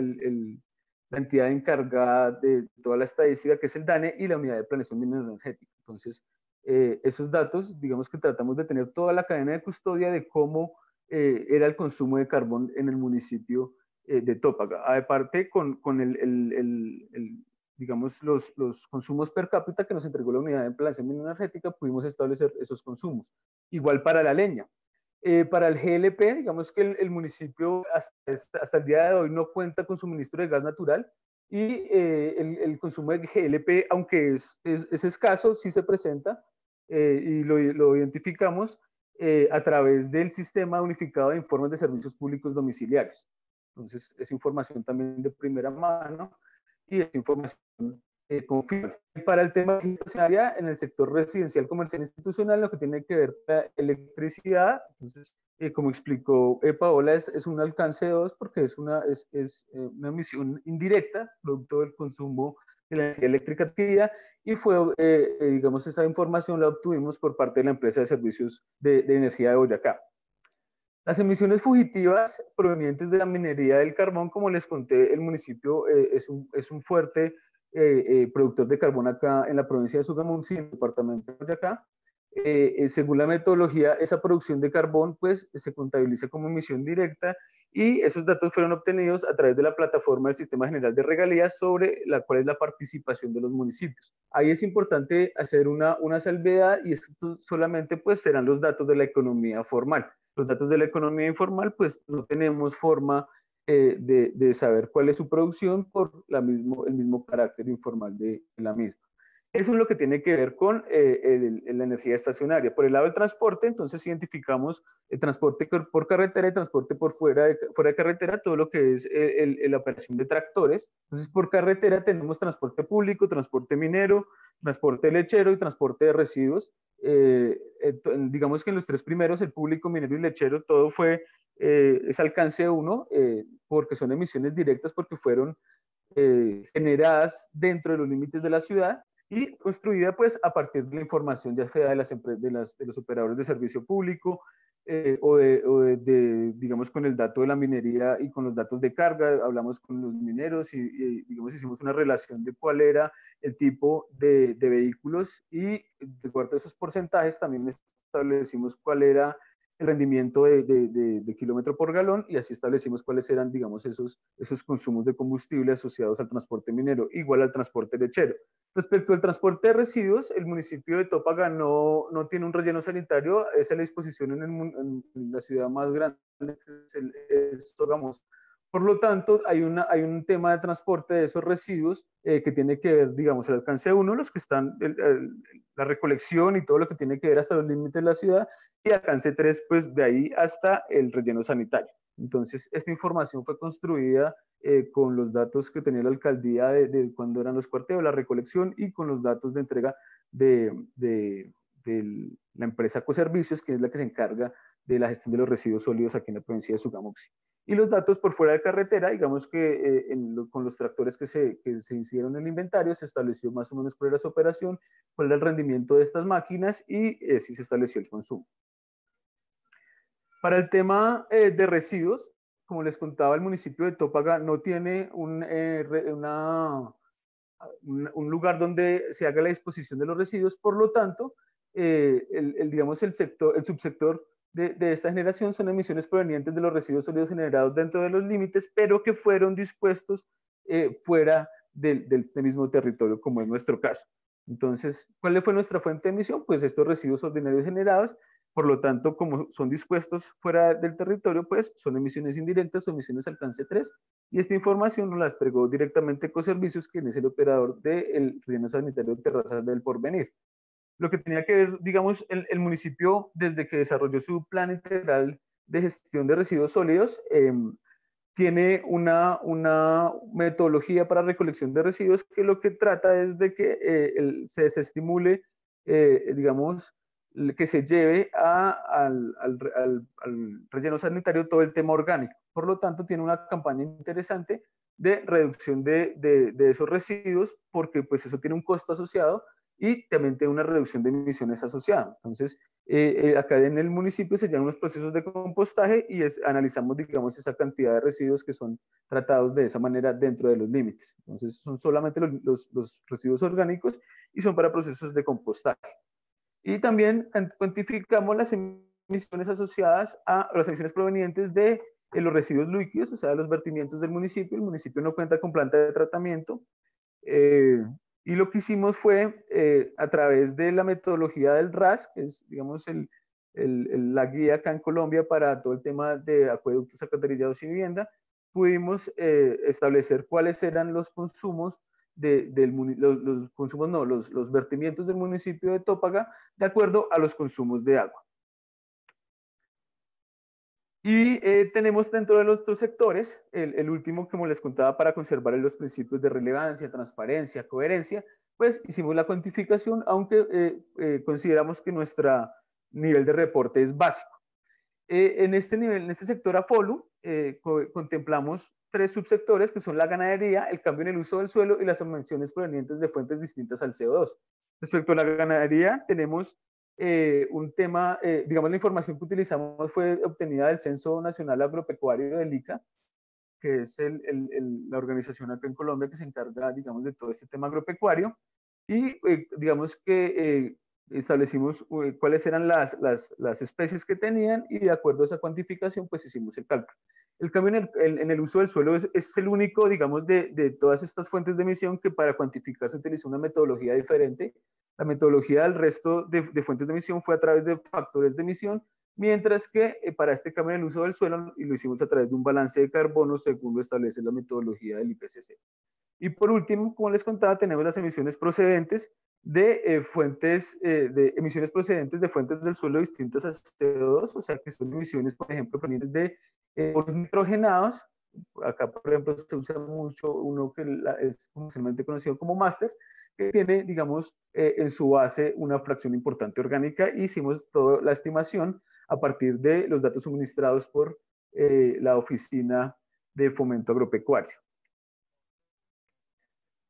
la, entidad encargada de toda la estadística, que es el DANE, y la unidad de planeación minera energética. Entonces, eh, esos datos, digamos que tratamos de tener toda la cadena de custodia de cómo eh, era el consumo de carbón en el municipio eh, de Tópaga. Aparte, con, con el, el, el, digamos, los, los, consumos per cápita que nos entregó la unidad de planeación energética, pudimos establecer esos consumos. Igual para la leña. para el GLP, digamos que el, municipio hasta, hasta el día de hoy no cuenta con suministro de gas natural, y el, el, consumo de GLP, aunque es, es, es, escaso, sí se presenta eh, y lo, lo identificamos eh, a través del Sistema Unificado de Informes de Servicios Públicos Domiciliarios. Entonces, es información también de primera mano y es información eh, confiable. Para el tema área en el sector residencial, comercial e institucional, lo que tiene que ver con la electricidad, entonces, eh, como explicó Paola, es, es, un alcance de dos porque es una, es, es una emisión indirecta, producto del consumo la energía eléctrica adquirida y fue, eh, eh, digamos, esa información la obtuvimos por parte de la empresa de servicios de, energía de Boyacá. Las emisiones fugitivas provenientes de la minería del carbón, como les conté, el municipio eh, es, un, fuerte productor de carbón acá en la provincia de Sugamunzi, en departamento de Boyacá. según la metodología, esa producción de carbón pues se contabiliza como emisión directa y esos datos fueron obtenidos a través de la plataforma del Sistema General de Regalías sobre la cual es la participación de los municipios. Ahí es importante hacer una, una salvedad y esto solamente pues serán los datos de la economía formal. Los datos de la economía informal pues no tenemos forma eh, de, saber cuál es su producción por el mismo carácter informal de la misma. Eso es lo que tiene que ver con eh, la energía estacionaria. Por el lado del transporte, entonces identificamos el eh, transporte por carretera y transporte por fuera de, fuera de carretera, todo lo que es eh, la operación de tractores. Entonces, por carretera tenemos transporte público, transporte minero, transporte lechero y transporte de residuos. digamos que en los tres primeros, el público, minero y lechero, todo fue, es alcance uno, porque son emisiones directas, porque fueron generadas dentro de los límites de la ciudad y construida pues a partir de la información ya sea de, las, de, de los operadores de servicio público eh, o, de, digamos, con el dato de la minería y con los datos de carga, hablamos con los mineros y, digamos, hicimos una relación de cuál era el tipo de, vehículos y de acuerdo a esos porcentajes también establecimos cuál era rendimiento de, kilómetro por galón y así establecimos cuáles eran, digamos, esos, esos consumos de combustible asociados al transporte minero, igual al transporte lechero. Respecto al transporte de residuos, el municipio de Tópaga no, no tiene un relleno sanitario, es a la disposición en, la ciudad más grande, es, el, es por lo tanto, hay, un tema de transporte de esos residuos eh, que tiene que ver, digamos, el alcance de uno, los que están, la recolección y todo lo que tiene que ver hasta los límites de la ciudad, y alcance tres, pues de ahí hasta el relleno sanitario. Entonces, esta información fue construida eh, con los datos que tenía la alcaldía de, cuando eran los cuarteos, la recolección y con los datos de entrega de, de la empresa Coservicios, que es la que se encarga de la gestión de los residuos sólidos aquí en la provincia de Sugamoxi. Y los datos por fuera de carretera, digamos que eh, con los tractores que se, que se hicieron en el inventario, se estableció más o menos cuál era su operación, cuál era el rendimiento de estas máquinas y eh, si se estableció el consumo. Para el tema eh, de residuos, como les contaba, el municipio de Tópaga no tiene un, una, un, lugar donde se haga la disposición de los residuos, por lo tanto, el, el, digamos, el, sector, el subsector de, esta generación son emisiones provenientes de los residuos sólidos generados dentro de los límites, pero que fueron dispuestos eh, fuera del, del, este mismo territorio, como en nuestro caso. Entonces, ¿cuál fue nuestra fuente de emisión? Pues estos residuos ordinarios generados, por lo tanto, como son dispuestos fuera del territorio, pues son emisiones indirectas o emisiones alcance 3, y esta información nos la entregó directamente Ecoservicios, quien es el operador del de Sanitario de Terrazas del Porvenir lo que tenía que ver, digamos, el, el municipio desde que desarrolló su plan integral de gestión de residuos sólidos, em, tiene una, una metodología para recolección de residuos que lo que trata es de que eh, se desestimule, eh, digamos, que se lleve al, al, relleno sanitario todo el tema orgánico. Por lo tanto, tiene una campaña interesante de reducción de, de, de, esos residuos porque pues eso tiene un costo asociado y también tiene una reducción de emisiones asociada. Entonces, eh, eh, acá en el municipio se llevan los procesos de compostaje y analizamos, digamos, esa cantidad de residuos que son tratados de esa manera dentro de los límites. Entonces, son solamente los, residuos orgánicos y son para procesos de compostaje. Y también cuantificamos las emisiones asociadas a las emisiones provenientes de eh, los residuos líquidos, o sea, los vertimientos del municipio. El municipio no cuenta con planta de tratamiento. Y lo que hicimos fue, eh, a través de la metodología del RAS, que es, digamos, la guía acá en Colombia para todo el tema de acueductos, alcantarillados y vivienda, pudimos eh, establecer cuáles eran los consumos los, consumos, no, los vertimientos del municipio de Tópaga de acuerdo a los consumos de agua. Y eh, tenemos dentro de los dos sectores, el, último, como les contaba, para conservar los principios de relevancia, transparencia, coherencia, pues hicimos la cuantificación, aunque eh, eh, consideramos que nuestro nivel de reporte es básico. en este nivel, en este sector AFOLU, contemplamos tres subsectores que son la ganadería, el cambio en el uso del suelo y las emisiones provenientes de fuentes distintas al CO2. Respecto a la ganadería, tenemos eh, un tema, eh, digamos, la información que utilizamos fue obtenida del Censo Nacional Agropecuario del ICA, que es la organización acá en Colombia que se encarga, digamos, de todo este tema agropecuario. Y eh, digamos que establecimos eh, cuáles eran las, las, especies que tenían y de acuerdo a esa cuantificación, pues hicimos el cálculo. El cambio en el, uso del suelo es, el único, digamos, de, todas estas fuentes de emisión que para cuantificar se utilizó una metodología diferente. La metodología del resto de, de fuentes de emisión fue a través de factores de emisión Mientras que eh, para este cambio en el uso del suelo y lo hicimos a través de un balance de carbono según lo establece la metodología del IPCC. Y por último, como les contaba, tenemos las emisiones procedentes de eh, fuentes, eh, de emisiones procedentes de fuentes del suelo distintas a CO2, o sea que son emisiones, por ejemplo, provenientes de nitrogenados. Acá, por ejemplo, se usa mucho uno que es comúnmente conocido como MASTER, que tiene, digamos, en su base una fracción importante orgánica. Hicimos toda la estimación a partir de los datos suministrados por eh, la Oficina de Fomento Agropecuario.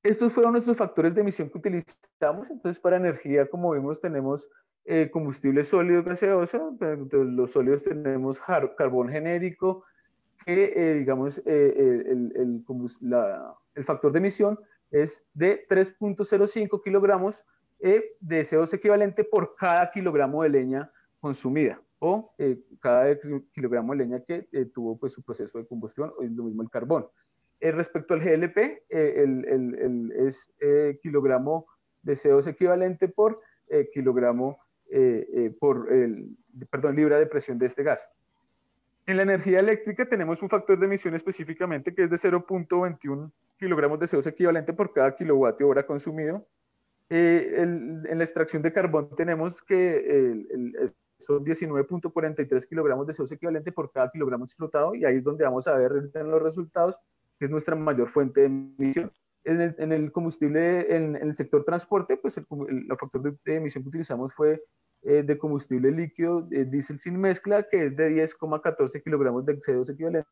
Estos fueron nuestros factores de emisión que utilizamos. Entonces, para energía, como vimos, tenemos eh, combustible sólido gaseoso, los sólidos tenemos carbón genérico, que eh, digamos el, el, factor de emisión es de 3.05 kilogramos de CO2 equivalente por cada kilogramo de leña consumida o eh, cada kilogramo de leña que eh, tuvo pues, su proceso de combustión, o eh, lo mismo el carbón. respecto al GLP, el, el, es kilogramo de CO2 equivalente por kilogramo, por, perdón, libra de presión de este gas. En la energía eléctrica tenemos un factor de emisión específicamente que es de 0.21 kilogramos de CO2 equivalente por cada kilowatt hora consumido. en la extracción de carbón tenemos que son 19.43 kilogramos de CO2 equivalente por cada kilogramo explotado y ahí es donde vamos a ver los resultados, que es nuestra mayor fuente de emisión. En el, combustible, en, el sector transporte, pues el, factor de, emisión que utilizamos fue eh, de combustible líquido, diésel sin mezcla, que es de 10,14 kilogramos de CO2 equivalente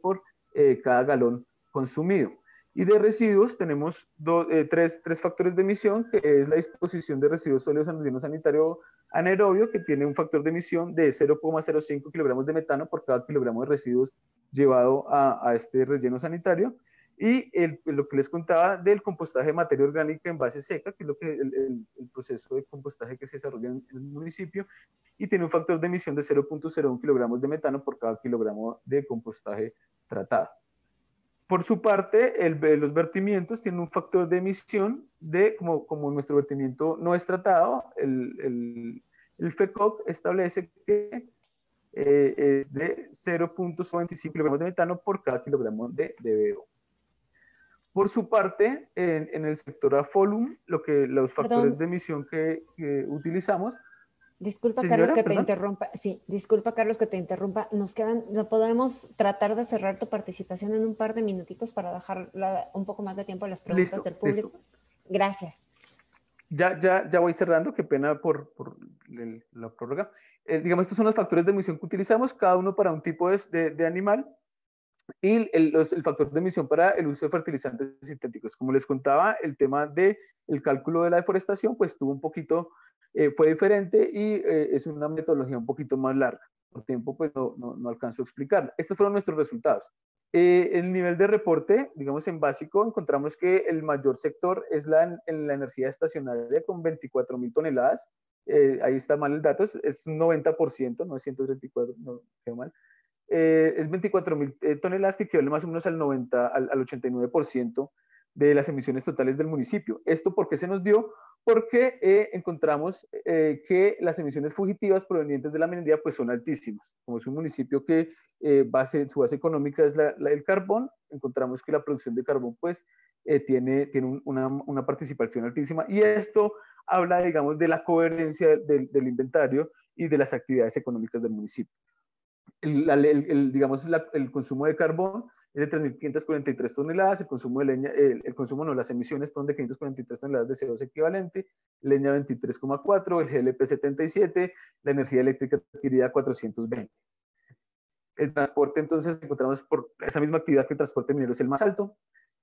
por eh, cada galón consumido. Y de residuos tenemos eh, tres, tres, factores de emisión, que es la disposición de residuos sólidos en relleno sanitario anaerobio, que tiene un factor de emisión de 0,05 kilogramos de metano por cada kilogramo de residuos llevado a, este relleno sanitario. Y el, lo que les contaba del compostaje de materia orgánica en base seca, que es lo que el, proceso de compostaje que se desarrolla en, en el municipio, y tiene un factor de emisión de 0.01 kilogramos de metano por cada kilogramo de compostaje tratado. Por su parte, los vertimientos tienen un factor de emisión de, como, como nuestro vertimiento no es tratado, el, el, FECOC establece que eh, es de 0.25 kilogramos de metano por cada kilogramo de DBO. Por su parte, en, el sector AFOLUM, lo los factores de emisión que utilizamos Disculpa, Carlos, que te interrumpa. Sí, disculpa, Carlos, que te interrumpa. Nos quedan, no podemos tratar de cerrar tu participación en un par de minutitos para dejar un poco más de tiempo a las preguntas del público. Gracias. Ya, ya, ya voy cerrando, qué pena por, por la prórroga. Eh, digamos, estos son los factores de emisión que utilizamos, cada uno para un tipo de, de, animal y el, el, factor de emisión para el uso de fertilizantes sintéticos. Como les contaba, el tema del el cálculo de la deforestación, pues tuvo un poquito eh, fue diferente y eh, es una metodología un poquito más larga. Por tiempo, pues no, no, alcanzo a explicarla. Estos fueron nuestros resultados. Eh, el nivel de reporte, digamos en básico, encontramos que el mayor sector es la, en la energía estacionaria con 24 mil toneladas. ahí está mal el dato, es un 90%, no es 134, no quedó mal. es 24 mil toneladas que equivale más o menos al, 90, al, al 89% de las emisiones totales del municipio. ¿Esto por qué se nos dio? porque eh, encontramos eh, que las emisiones fugitivas provenientes de la minería pues, son altísimas. Como es un municipio que eh, su base económica es la, del el carbón, encontramos que la producción de carbón pues, tiene, tiene una, una, participación altísima y esto habla, digamos, de la coherencia del, del inventario y de las actividades económicas del municipio. El, digamos, el consumo de carbón es de 3.543 toneladas, el consumo de leña, el, consumo no, las emisiones fueron de 543 toneladas de CO2 equivalente, leña 23,4, el GLP 77, la energía eléctrica adquirida 420. El transporte, entonces, encontramos por esa misma actividad que el transporte minero es el más alto,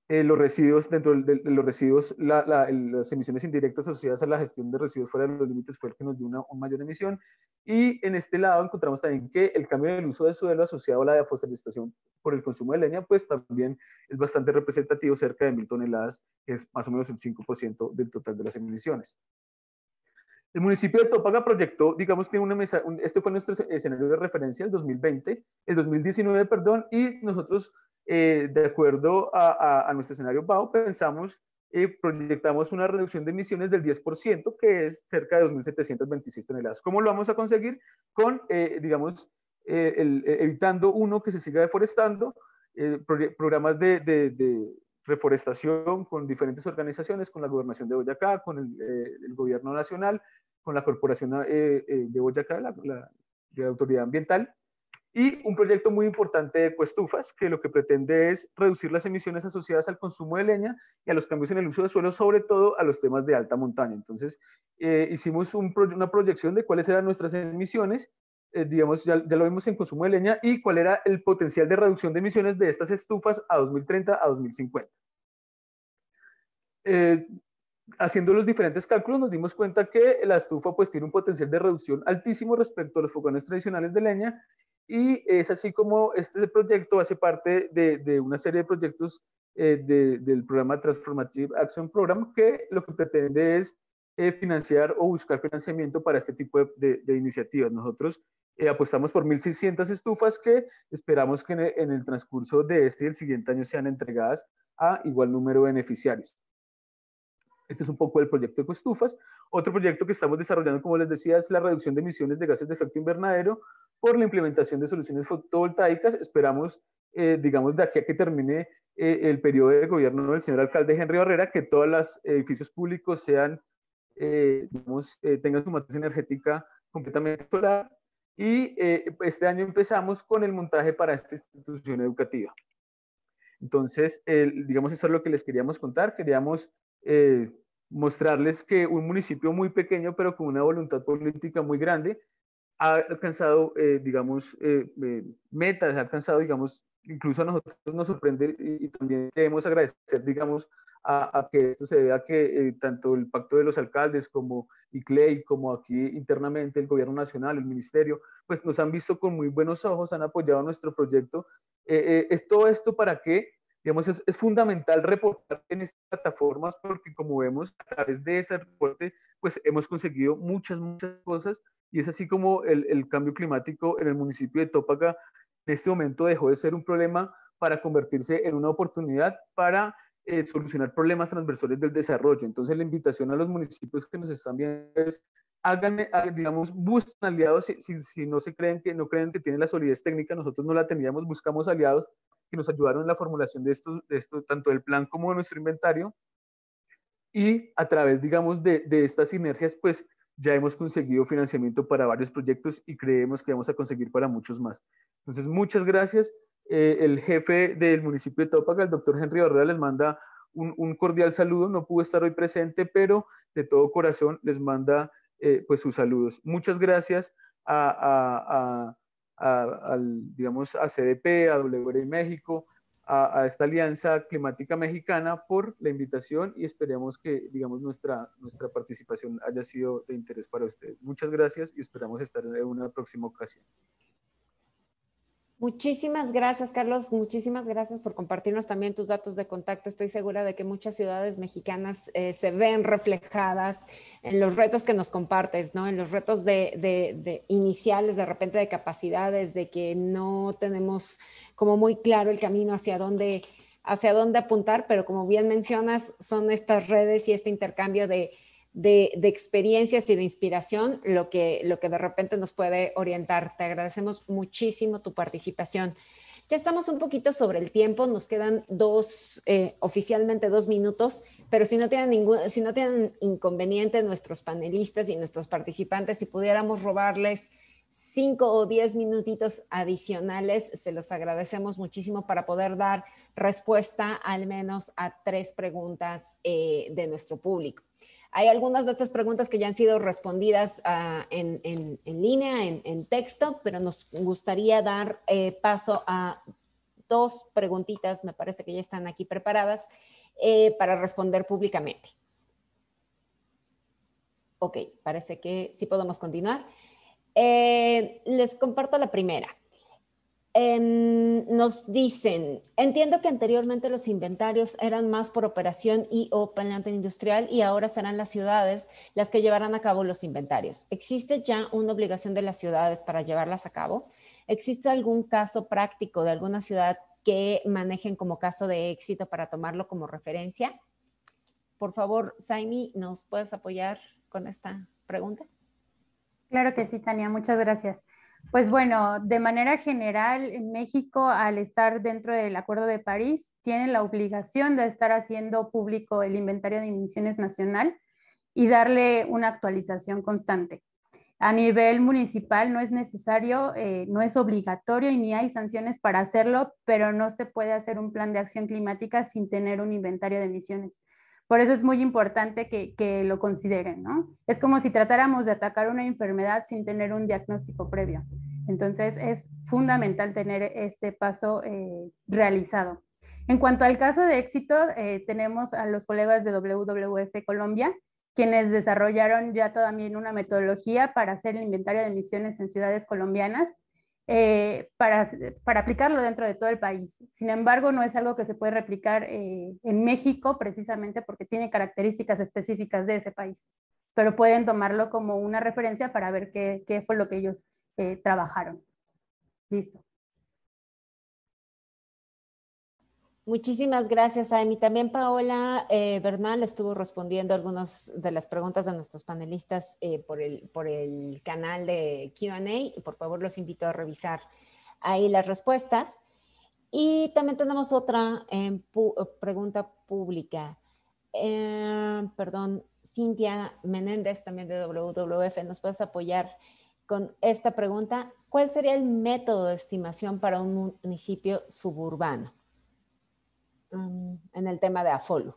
eh, los residuos, dentro de, los residuos, las emisiones indirectas asociadas a la gestión de residuos fuera de los límites fue el que nos dio una, mayor emisión. Y en este lado encontramos también que el cambio del uso de suelo asociado a la deforestación por el consumo de leña, pues también es bastante representativo, cerca de mil toneladas, que es más o menos el 5% del total de las emisiones. El municipio de Tópaga proyectó, digamos, que una mesa, este fue nuestro escenario de referencia, el 2020, el 2019, perdón, y nosotros eh, de acuerdo a, nuestro escenario bajo, pensamos, y eh, proyectamos una reducción de emisiones del 10%, que es cerca de 2.726 toneladas. ¿Cómo lo vamos a conseguir? Con, eh, digamos, evitando uno que se siga deforestando, programas de, reforestación con diferentes organizaciones, con la gobernación de Boyacá, con el, gobierno nacional, con la corporación de Boyacá, la autoridad ambiental, y un proyecto muy importante de Ecoestufas, que lo que pretende es reducir las emisiones asociadas al consumo de leña y a los cambios en el uso de suelo, sobre todo a los temas de alta montaña. Entonces, eh, hicimos una proyección de cuáles eran nuestras emisiones, eh, digamos, ya, lo vimos en consumo de leña, y cuál era el potencial de reducción de emisiones de estas estufas a 2030 a 2050. Eh, haciendo los diferentes cálculos nos dimos cuenta que la estufa pues tiene un potencial de reducción altísimo respecto a los fogones tradicionales de leña y es así como este proyecto hace parte de, una serie de proyectos eh, del programa Transformative Action Program, que lo que pretende es eh, financiar o buscar financiamiento para este tipo de, iniciativas. Nosotros eh, apostamos por 1.600 estufas que esperamos que e, en el, transcurso de este y el siguiente año sean entregadas a igual número de beneficiarios. Este es un poco el proyecto de estufas. Otro proyecto que estamos desarrollando, como les decía, es la reducción de emisiones de gases de efecto invernadero por la implementación de soluciones fotovoltaicas. Esperamos, eh, digamos, de aquí a que termine eh, el periodo de gobierno del señor alcalde Henry Barrera, que todos los edificios públicos sean, eh, tengan su matriz energética completamente solar. Y este año empezamos con el montaje para esta institución educativa. Entonces, digamos, eso es lo que les queríamos contar. Queríamos mostrarles que un municipio muy pequeño, pero con una voluntad política muy grande, ha alcanzado, eh, digamos, eh, metas, ha alcanzado, digamos, incluso a nosotros nos sorprende y, también debemos agradecer, digamos, a, que esto se vea que eh, tanto el pacto de los alcaldes como ICLEI, como aquí internamente el gobierno nacional, el ministerio, pues nos han visto con muy buenos ojos, han apoyado nuestro proyecto. es ¿Todo esto para qué? Digamos, es, es, fundamental reportar en estas plataformas porque como vemos a través de ese reporte, pues hemos conseguido muchas, muchas cosas y es así como el, el cambio climático en el municipio de Tópaga en este momento dejó de ser un problema para convertirse en una oportunidad para eh, solucionar problemas transversales del desarrollo. Entonces, la invitación a los municipios que nos están viendo es hagan, eh, digamos, busquen aliados si, si, no se creen que no creen que tienen la solidez técnica, nosotros no la teníamos, buscamos aliados que nos ayudaron en la formulación de esto, de esto tanto del plan como de nuestro inventario. Y a través, digamos, de, estas sinergias, pues ya hemos conseguido financiamiento para varios proyectos y creemos que vamos a conseguir para muchos más. Entonces, muchas gracias. Eh, el jefe del municipio de Tópaga, el doctor Henry Barrera, les manda un, cordial saludo. No pudo estar hoy presente, pero de todo corazón les manda eh, pues sus saludos. Muchas gracias a a, al, digamos, a CDP, a WRI México, a, esta Alianza Climática Mexicana por la invitación y esperemos que, digamos, nuestra, nuestra participación haya sido de interés para ustedes. Muchas gracias y esperamos estar en una próxima ocasión. Muchísimas gracias, Carlos. Muchísimas gracias por compartirnos también tus datos de contacto. Estoy segura de que muchas ciudades mexicanas eh, se ven reflejadas en los retos que nos compartes, ¿no? En los retos de, iniciales, de repente de capacidades, de que no tenemos como muy claro el camino hacia dónde apuntar, pero como bien mencionas, son estas redes y este intercambio de de, experiencias y de inspiración lo que, lo que de repente nos puede orientar. Te agradecemos muchísimo tu participación. Ya estamos un poquito sobre el tiempo, nos quedan dos, eh, oficialmente dos minutos, pero si no, tienen ningún, si no tienen inconveniente nuestros panelistas y nuestros participantes, si pudiéramos robarles cinco o diez minutitos adicionales, se los agradecemos muchísimo para poder dar respuesta al menos a tres preguntas eh, de nuestro público. Hay algunas de estas preguntas que ya han sido respondidas ah, en, línea, en, texto, pero nos gustaría dar eh, paso a dos preguntitas, me parece que ya están aquí preparadas, eh, para responder públicamente. Ok, parece que sí podemos continuar. Eh, les comparto la primera. Eh, nos dicen, entiendo que anteriormente los inventarios eran más por operación y o planta industrial y ahora serán las ciudades las que llevarán a cabo los inventarios. ¿Existe ya una obligación de las ciudades para llevarlas a cabo? ¿Existe algún caso práctico de alguna ciudad que manejen como caso de éxito para tomarlo como referencia? Por favor, Saimi, ¿nos puedes apoyar con esta pregunta? Claro que sí, Tania, muchas gracias. Pues bueno, de manera general, México, al estar dentro del Acuerdo de París, tiene la obligación de estar haciendo público el inventario de emisiones nacional y darle una actualización constante. A nivel municipal no es necesario, eh, no es obligatorio y ni hay sanciones para hacerlo, pero no se puede hacer un plan de acción climática sin tener un inventario de emisiones. Por eso es muy importante que, lo consideren, ¿no? Es como si tratáramos de atacar una enfermedad sin tener un diagnóstico previo. Entonces es fundamental tener este paso eh, realizado. En cuanto al caso de éxito, eh, tenemos a los colegas de WWF Colombia, quienes desarrollaron ya también una metodología para hacer el inventario de emisiones en ciudades colombianas eh, para, aplicarlo dentro de todo el país. Sin embargo, no es algo que se puede replicar eh, en México precisamente porque tiene características específicas de ese país, pero pueden tomarlo como una referencia para ver qué, fue lo que ellos eh, trabajaron. Listo. Muchísimas gracias, Amy. También Paola eh, Bernal estuvo respondiendo algunas de las preguntas de nuestros panelistas eh, por, el, por el canal de QA. Por favor, los invito a revisar ahí las respuestas. Y también tenemos otra em, pregunta pública. Em, perdón, Cintia Menéndez, también de WWF, ¿nos puedes apoyar con esta pregunta? ¿Cuál sería el método de estimación para un municipio suburbano? Mm, en el tema de Afolo.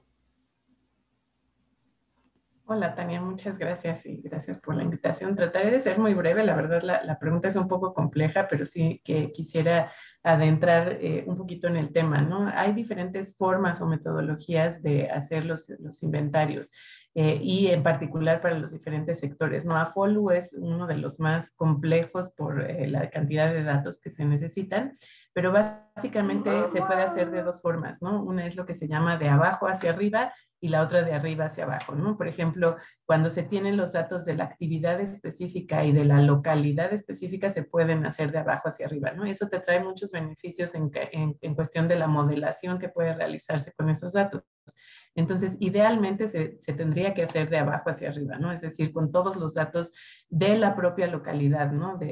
Hola Tania, muchas gracias y gracias por la invitación. Trataré de ser muy breve, la verdad la pregunta es un poco compleja, pero sí que quisiera adentrar eh, un poquito en el tema, ¿no? Hay diferentes formas o metodologías de hacer los, los inventarios eh, y en particular para los diferentes sectores, ¿no? Follow es uno de los más complejos por eh, la cantidad de datos que se necesitan, pero básicamente se puede hacer de dos formas, ¿no? Una es lo que se llama de abajo hacia arriba y la otra de arriba hacia abajo, ¿no? Por ejemplo, cuando se tienen los datos de la actividad específica y de la localidad específica, se pueden hacer de abajo hacia arriba, ¿no? Eso te trae muchos beneficios en, cuestión de la modelación que puede realizarse con esos datos. Entonces, idealmente se, tendría que hacer de abajo hacia arriba, ¿no? Es decir, con todos los datos de la propia localidad, ¿no? De,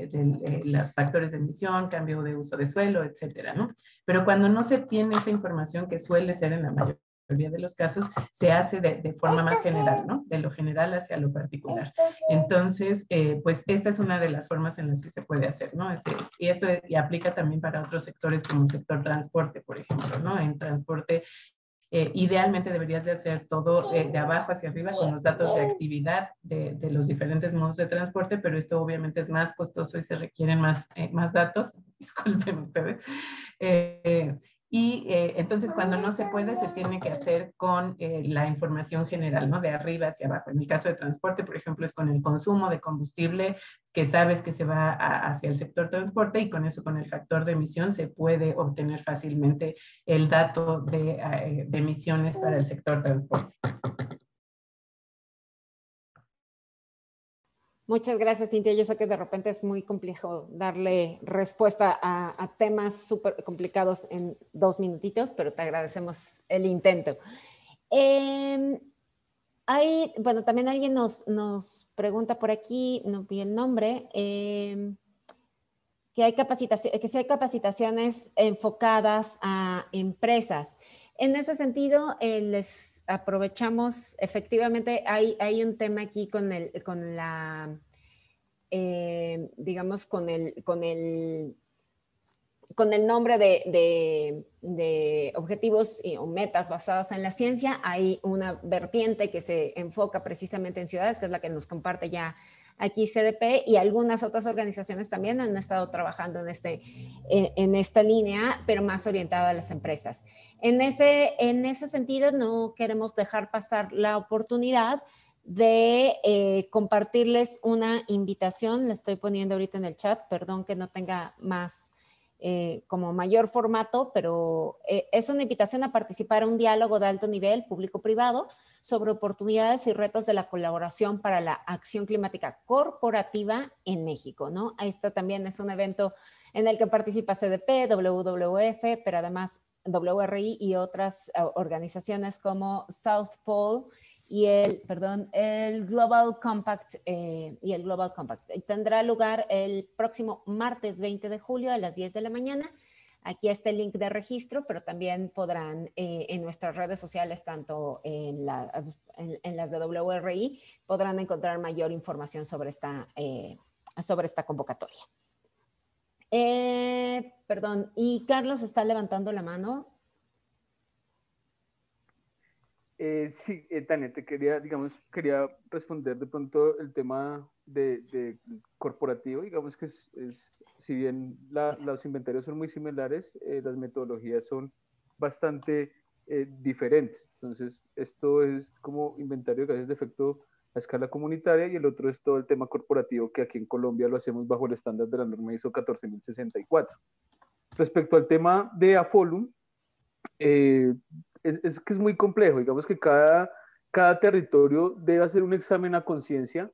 los factores de emisión, cambio de uso de suelo, etcétera, ¿no? Pero cuando no se tiene esa información que suele ser en la mayoría mayoría de los casos se hace de, forma más general, ¿no? De lo general hacia lo particular. Entonces, eh, pues esta es una de las formas en las que se puede hacer, ¿no? y esto aplica también para otros sectores como el sector transporte, por ejemplo, ¿no? En transporte eh, idealmente deberías de hacer todo eh, de, abajo hacia arriba con los datos de actividad de, los diferentes modos de transporte, pero esto obviamente es más costoso y se requieren más, más datos, disculpen ustedes. Eh, y eh, entonces cuando no se puede, se tiene que hacer con eh, la información general, ¿no? De arriba hacia abajo. En el caso de transporte, por ejemplo, es con el consumo de combustible que sabes que se va hacia el sector transporte y con eso, con el factor de emisión, se puede obtener fácilmente el dato de, eh, de emisiones para el sector transporte. Muchas gracias, Cintia. Yo sé que de repente es muy complejo darle respuesta a, temas súper complicados en dos minutitos, pero te agradecemos el intento. Em, hay, bueno, también alguien nos, pregunta por aquí, no vi el nombre, em, que, hay capacitaciones, que si hay capacitaciones enfocadas a empresas. En ese sentido, eh, les aprovechamos, efectivamente, hay, un tema aquí con, el, con la, eh, digamos, con el, con el, con el nombre de, objetivos o metas basadas en la ciencia. Hay una vertiente que se enfoca precisamente en ciudades, que es la que nos comparte ya aquí CDP y algunas otras organizaciones también han estado trabajando en, este, en, esta línea, pero más orientada a las empresas. En ese, en ese sentido, no queremos dejar pasar la oportunidad de eh, compartirles una invitación. La estoy poniendo ahorita en el chat, perdón que no tenga más eh, como mayor formato, pero eh, es una invitación a participar a un diálogo de alto nivel público-privado sobre oportunidades y retos de la colaboración para la acción climática corporativa en México, ¿no? Esta también es un evento en el que participa CDP, WWF, pero además WRI y otras eh, organizaciones como South Pole y el, perdón, el Global Compact eh, y el Global Compact. Tendrá lugar el próximo martes 20 de julio a las 10 de la mañana Aquí está el link de registro, pero también podrán eh, en nuestras redes sociales, tanto en, las de WRI, podrán encontrar mayor información sobre esta, eh, sobre esta convocatoria. Eh, perdón, y Carlos está levantando la mano. sí, Tania, te quería, digamos, quería responder de pronto el tema de, corporativo, digamos que es, si bien los inventarios son muy similares, eh, las metodologías son bastante eh, diferentes. Entonces, esto es como inventario de gases de efecto a escala comunitaria y el otro es todo el tema corporativo que aquí en Colombia lo hacemos bajo el estándar de la norma ISO 14064. Respecto al tema de AFOLUM, eh, es, es, que es muy complejo, digamos que cada, cada territorio debe hacer un examen a conciencia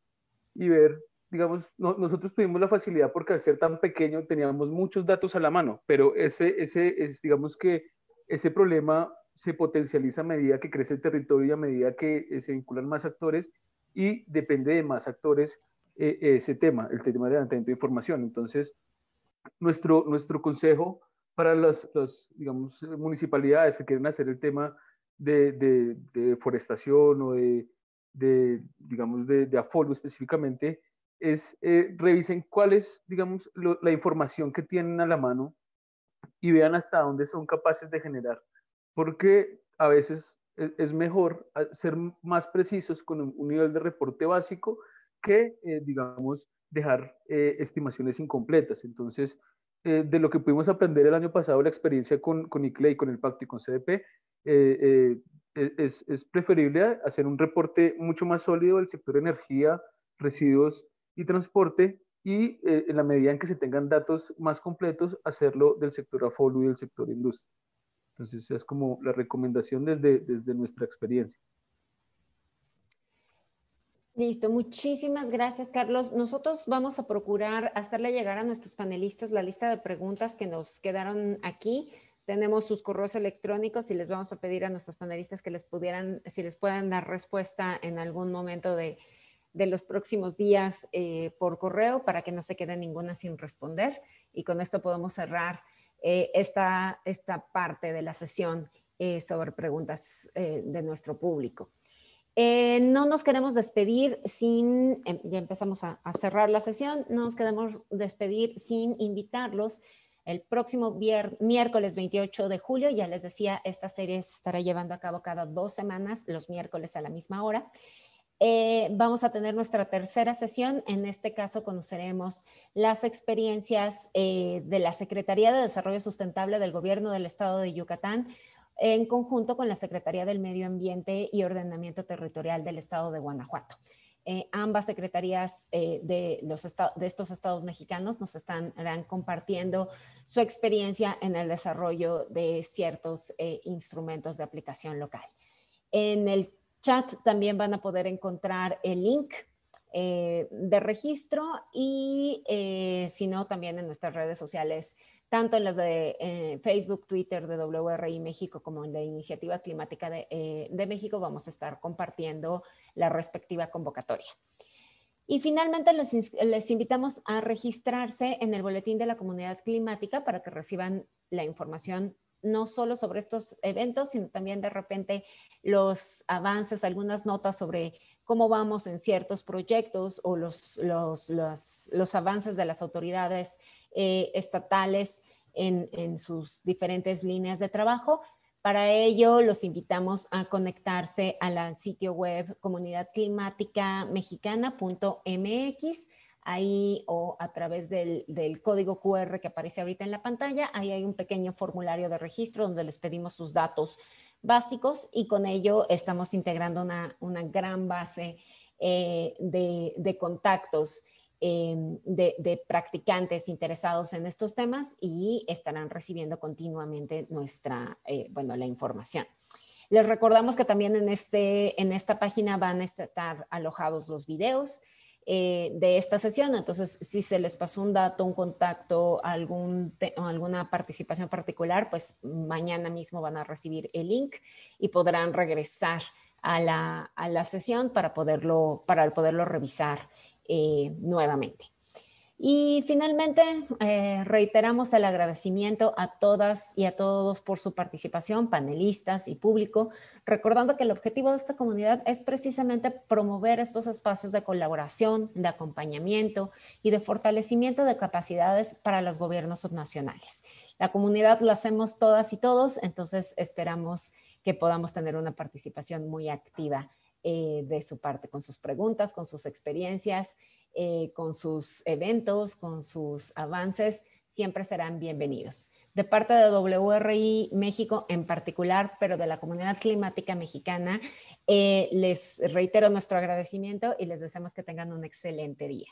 y ver, digamos, nosotros tuvimos la facilidad porque al ser tan pequeño teníamos muchos datos a la mano, pero ese, ese es, digamos que ese problema se potencializa a medida que crece el territorio y a medida que eh, se vinculan más actores y depende de más actores eh, eh, ese tema, el tema de adelantamiento de información. Entonces, nuestro, nuestro consejo para las, digamos, municipalidades que quieren hacer el tema de, de, de forestación o de de, digamos, de, de específicamente, es eh, revisen cuál es, digamos, la información que tienen a la mano y vean hasta dónde son capaces de generar, porque a veces e, es mejor eh, ser más precisos con un, nivel de reporte básico que, eh, digamos, dejar estimaciones incompletas. Entonces, de lo que pudimos aprender el año pasado, la experiencia con, con con el pacto y con CDP, e-, es, es, preferible hacer un reporte mucho más sólido del sector energía, residuos y transporte y eh, en la medida en que se tengan datos más completos, hacerlo del sector afolu y del sector industria. Entonces, es como la recomendación desde, desde nuestra experiencia. Listo, muchísimas gracias, Carlos. Nosotros vamos a procurar hacerle llegar a nuestros panelistas la lista de preguntas que nos quedaron aquí tenemos sus correos electrónicos y les vamos a pedir a nuestros panelistas que les pudieran, si les puedan dar respuesta en algún momento de, de los próximos días eh, por correo para que no se quede ninguna sin responder. Y con esto podemos cerrar eh, esta, esta parte de la sesión eh, sobre preguntas de nuestro público. no nos queremos despedir sin, em, ya empezamos a, a cerrar la sesión, no nos queremos despedir sin invitarlos el próximo miércoles 28 de julio. Ya les decía, esta serie se estará llevando a cabo cada dos semanas, los miércoles a la misma hora. Eh, vamos a tener nuestra tercera sesión. En este caso conoceremos las experiencias eh, de la Secretaría de Desarrollo Sustentable del Gobierno del Estado de Yucatán en conjunto con la Secretaría del Medio Ambiente y Ordenamiento Territorial del Estado de Guanajuato. Eh, ambas secretarías eh, de, los de estos estados mexicanos nos están, compartiendo su experiencia en el desarrollo de ciertos eh, instrumentos de aplicación local. En el chat también van a poder encontrar el link de registro y si no, también en nuestras redes sociales tanto en las de eh, Facebook, Twitter de WRI México como en la Iniciativa Climática eh, de, México vamos a estar compartiendo la respectiva convocatoria. Y finalmente les, invitamos a registrarse en el Boletín de la Comunidad Climática para que reciban la información no solo sobre estos eventos, sino también de repente los avances, algunas notas sobre cómo vamos en ciertos proyectos o los, los, los avances de las autoridades eh, estatales en, sus diferentes líneas de trabajo. Para ello, los invitamos a conectarse la sitio web comunidadclimáticamexicana.mx ahí o a través del, código QR que aparece ahorita en la pantalla. Ahí hay un pequeño formulario de registro donde les pedimos sus datos básicos y con ello estamos integrando una, gran base eh, de, contactos. Em, de, practicantes interesados en estos temas y estarán recibiendo continuamente nuestra, eh, bueno, la información. Les recordamos que también este, en, esta página van a estar alojados los videos eh, de esta sesión, entonces si se les pasó un dato, un contacto, algún alguna participación particular, pues mañana mismo van a recibir el link y podrán regresar a la, a la sesión para poderlo, para poderlo revisar eh, nuevamente. Y finalmente, eh, reiteramos el agradecimiento a todas y a todos por su participación, panelistas y público, recordando que el objetivo de esta comunidad es precisamente promover estos espacios de colaboración, de acompañamiento y de fortalecimiento de capacidades para los gobiernos subnacionales. La comunidad la hacemos todas y todos, entonces esperamos que podamos tener una participación muy activa eh, de su parte, con sus preguntas, con sus experiencias, eh, con sus eventos, con sus avances, siempre serán bienvenidos. De parte de WRI México en particular, pero de la comunidad climática mexicana, eh, les reitero nuestro agradecimiento y les deseamos que tengan un excelente día.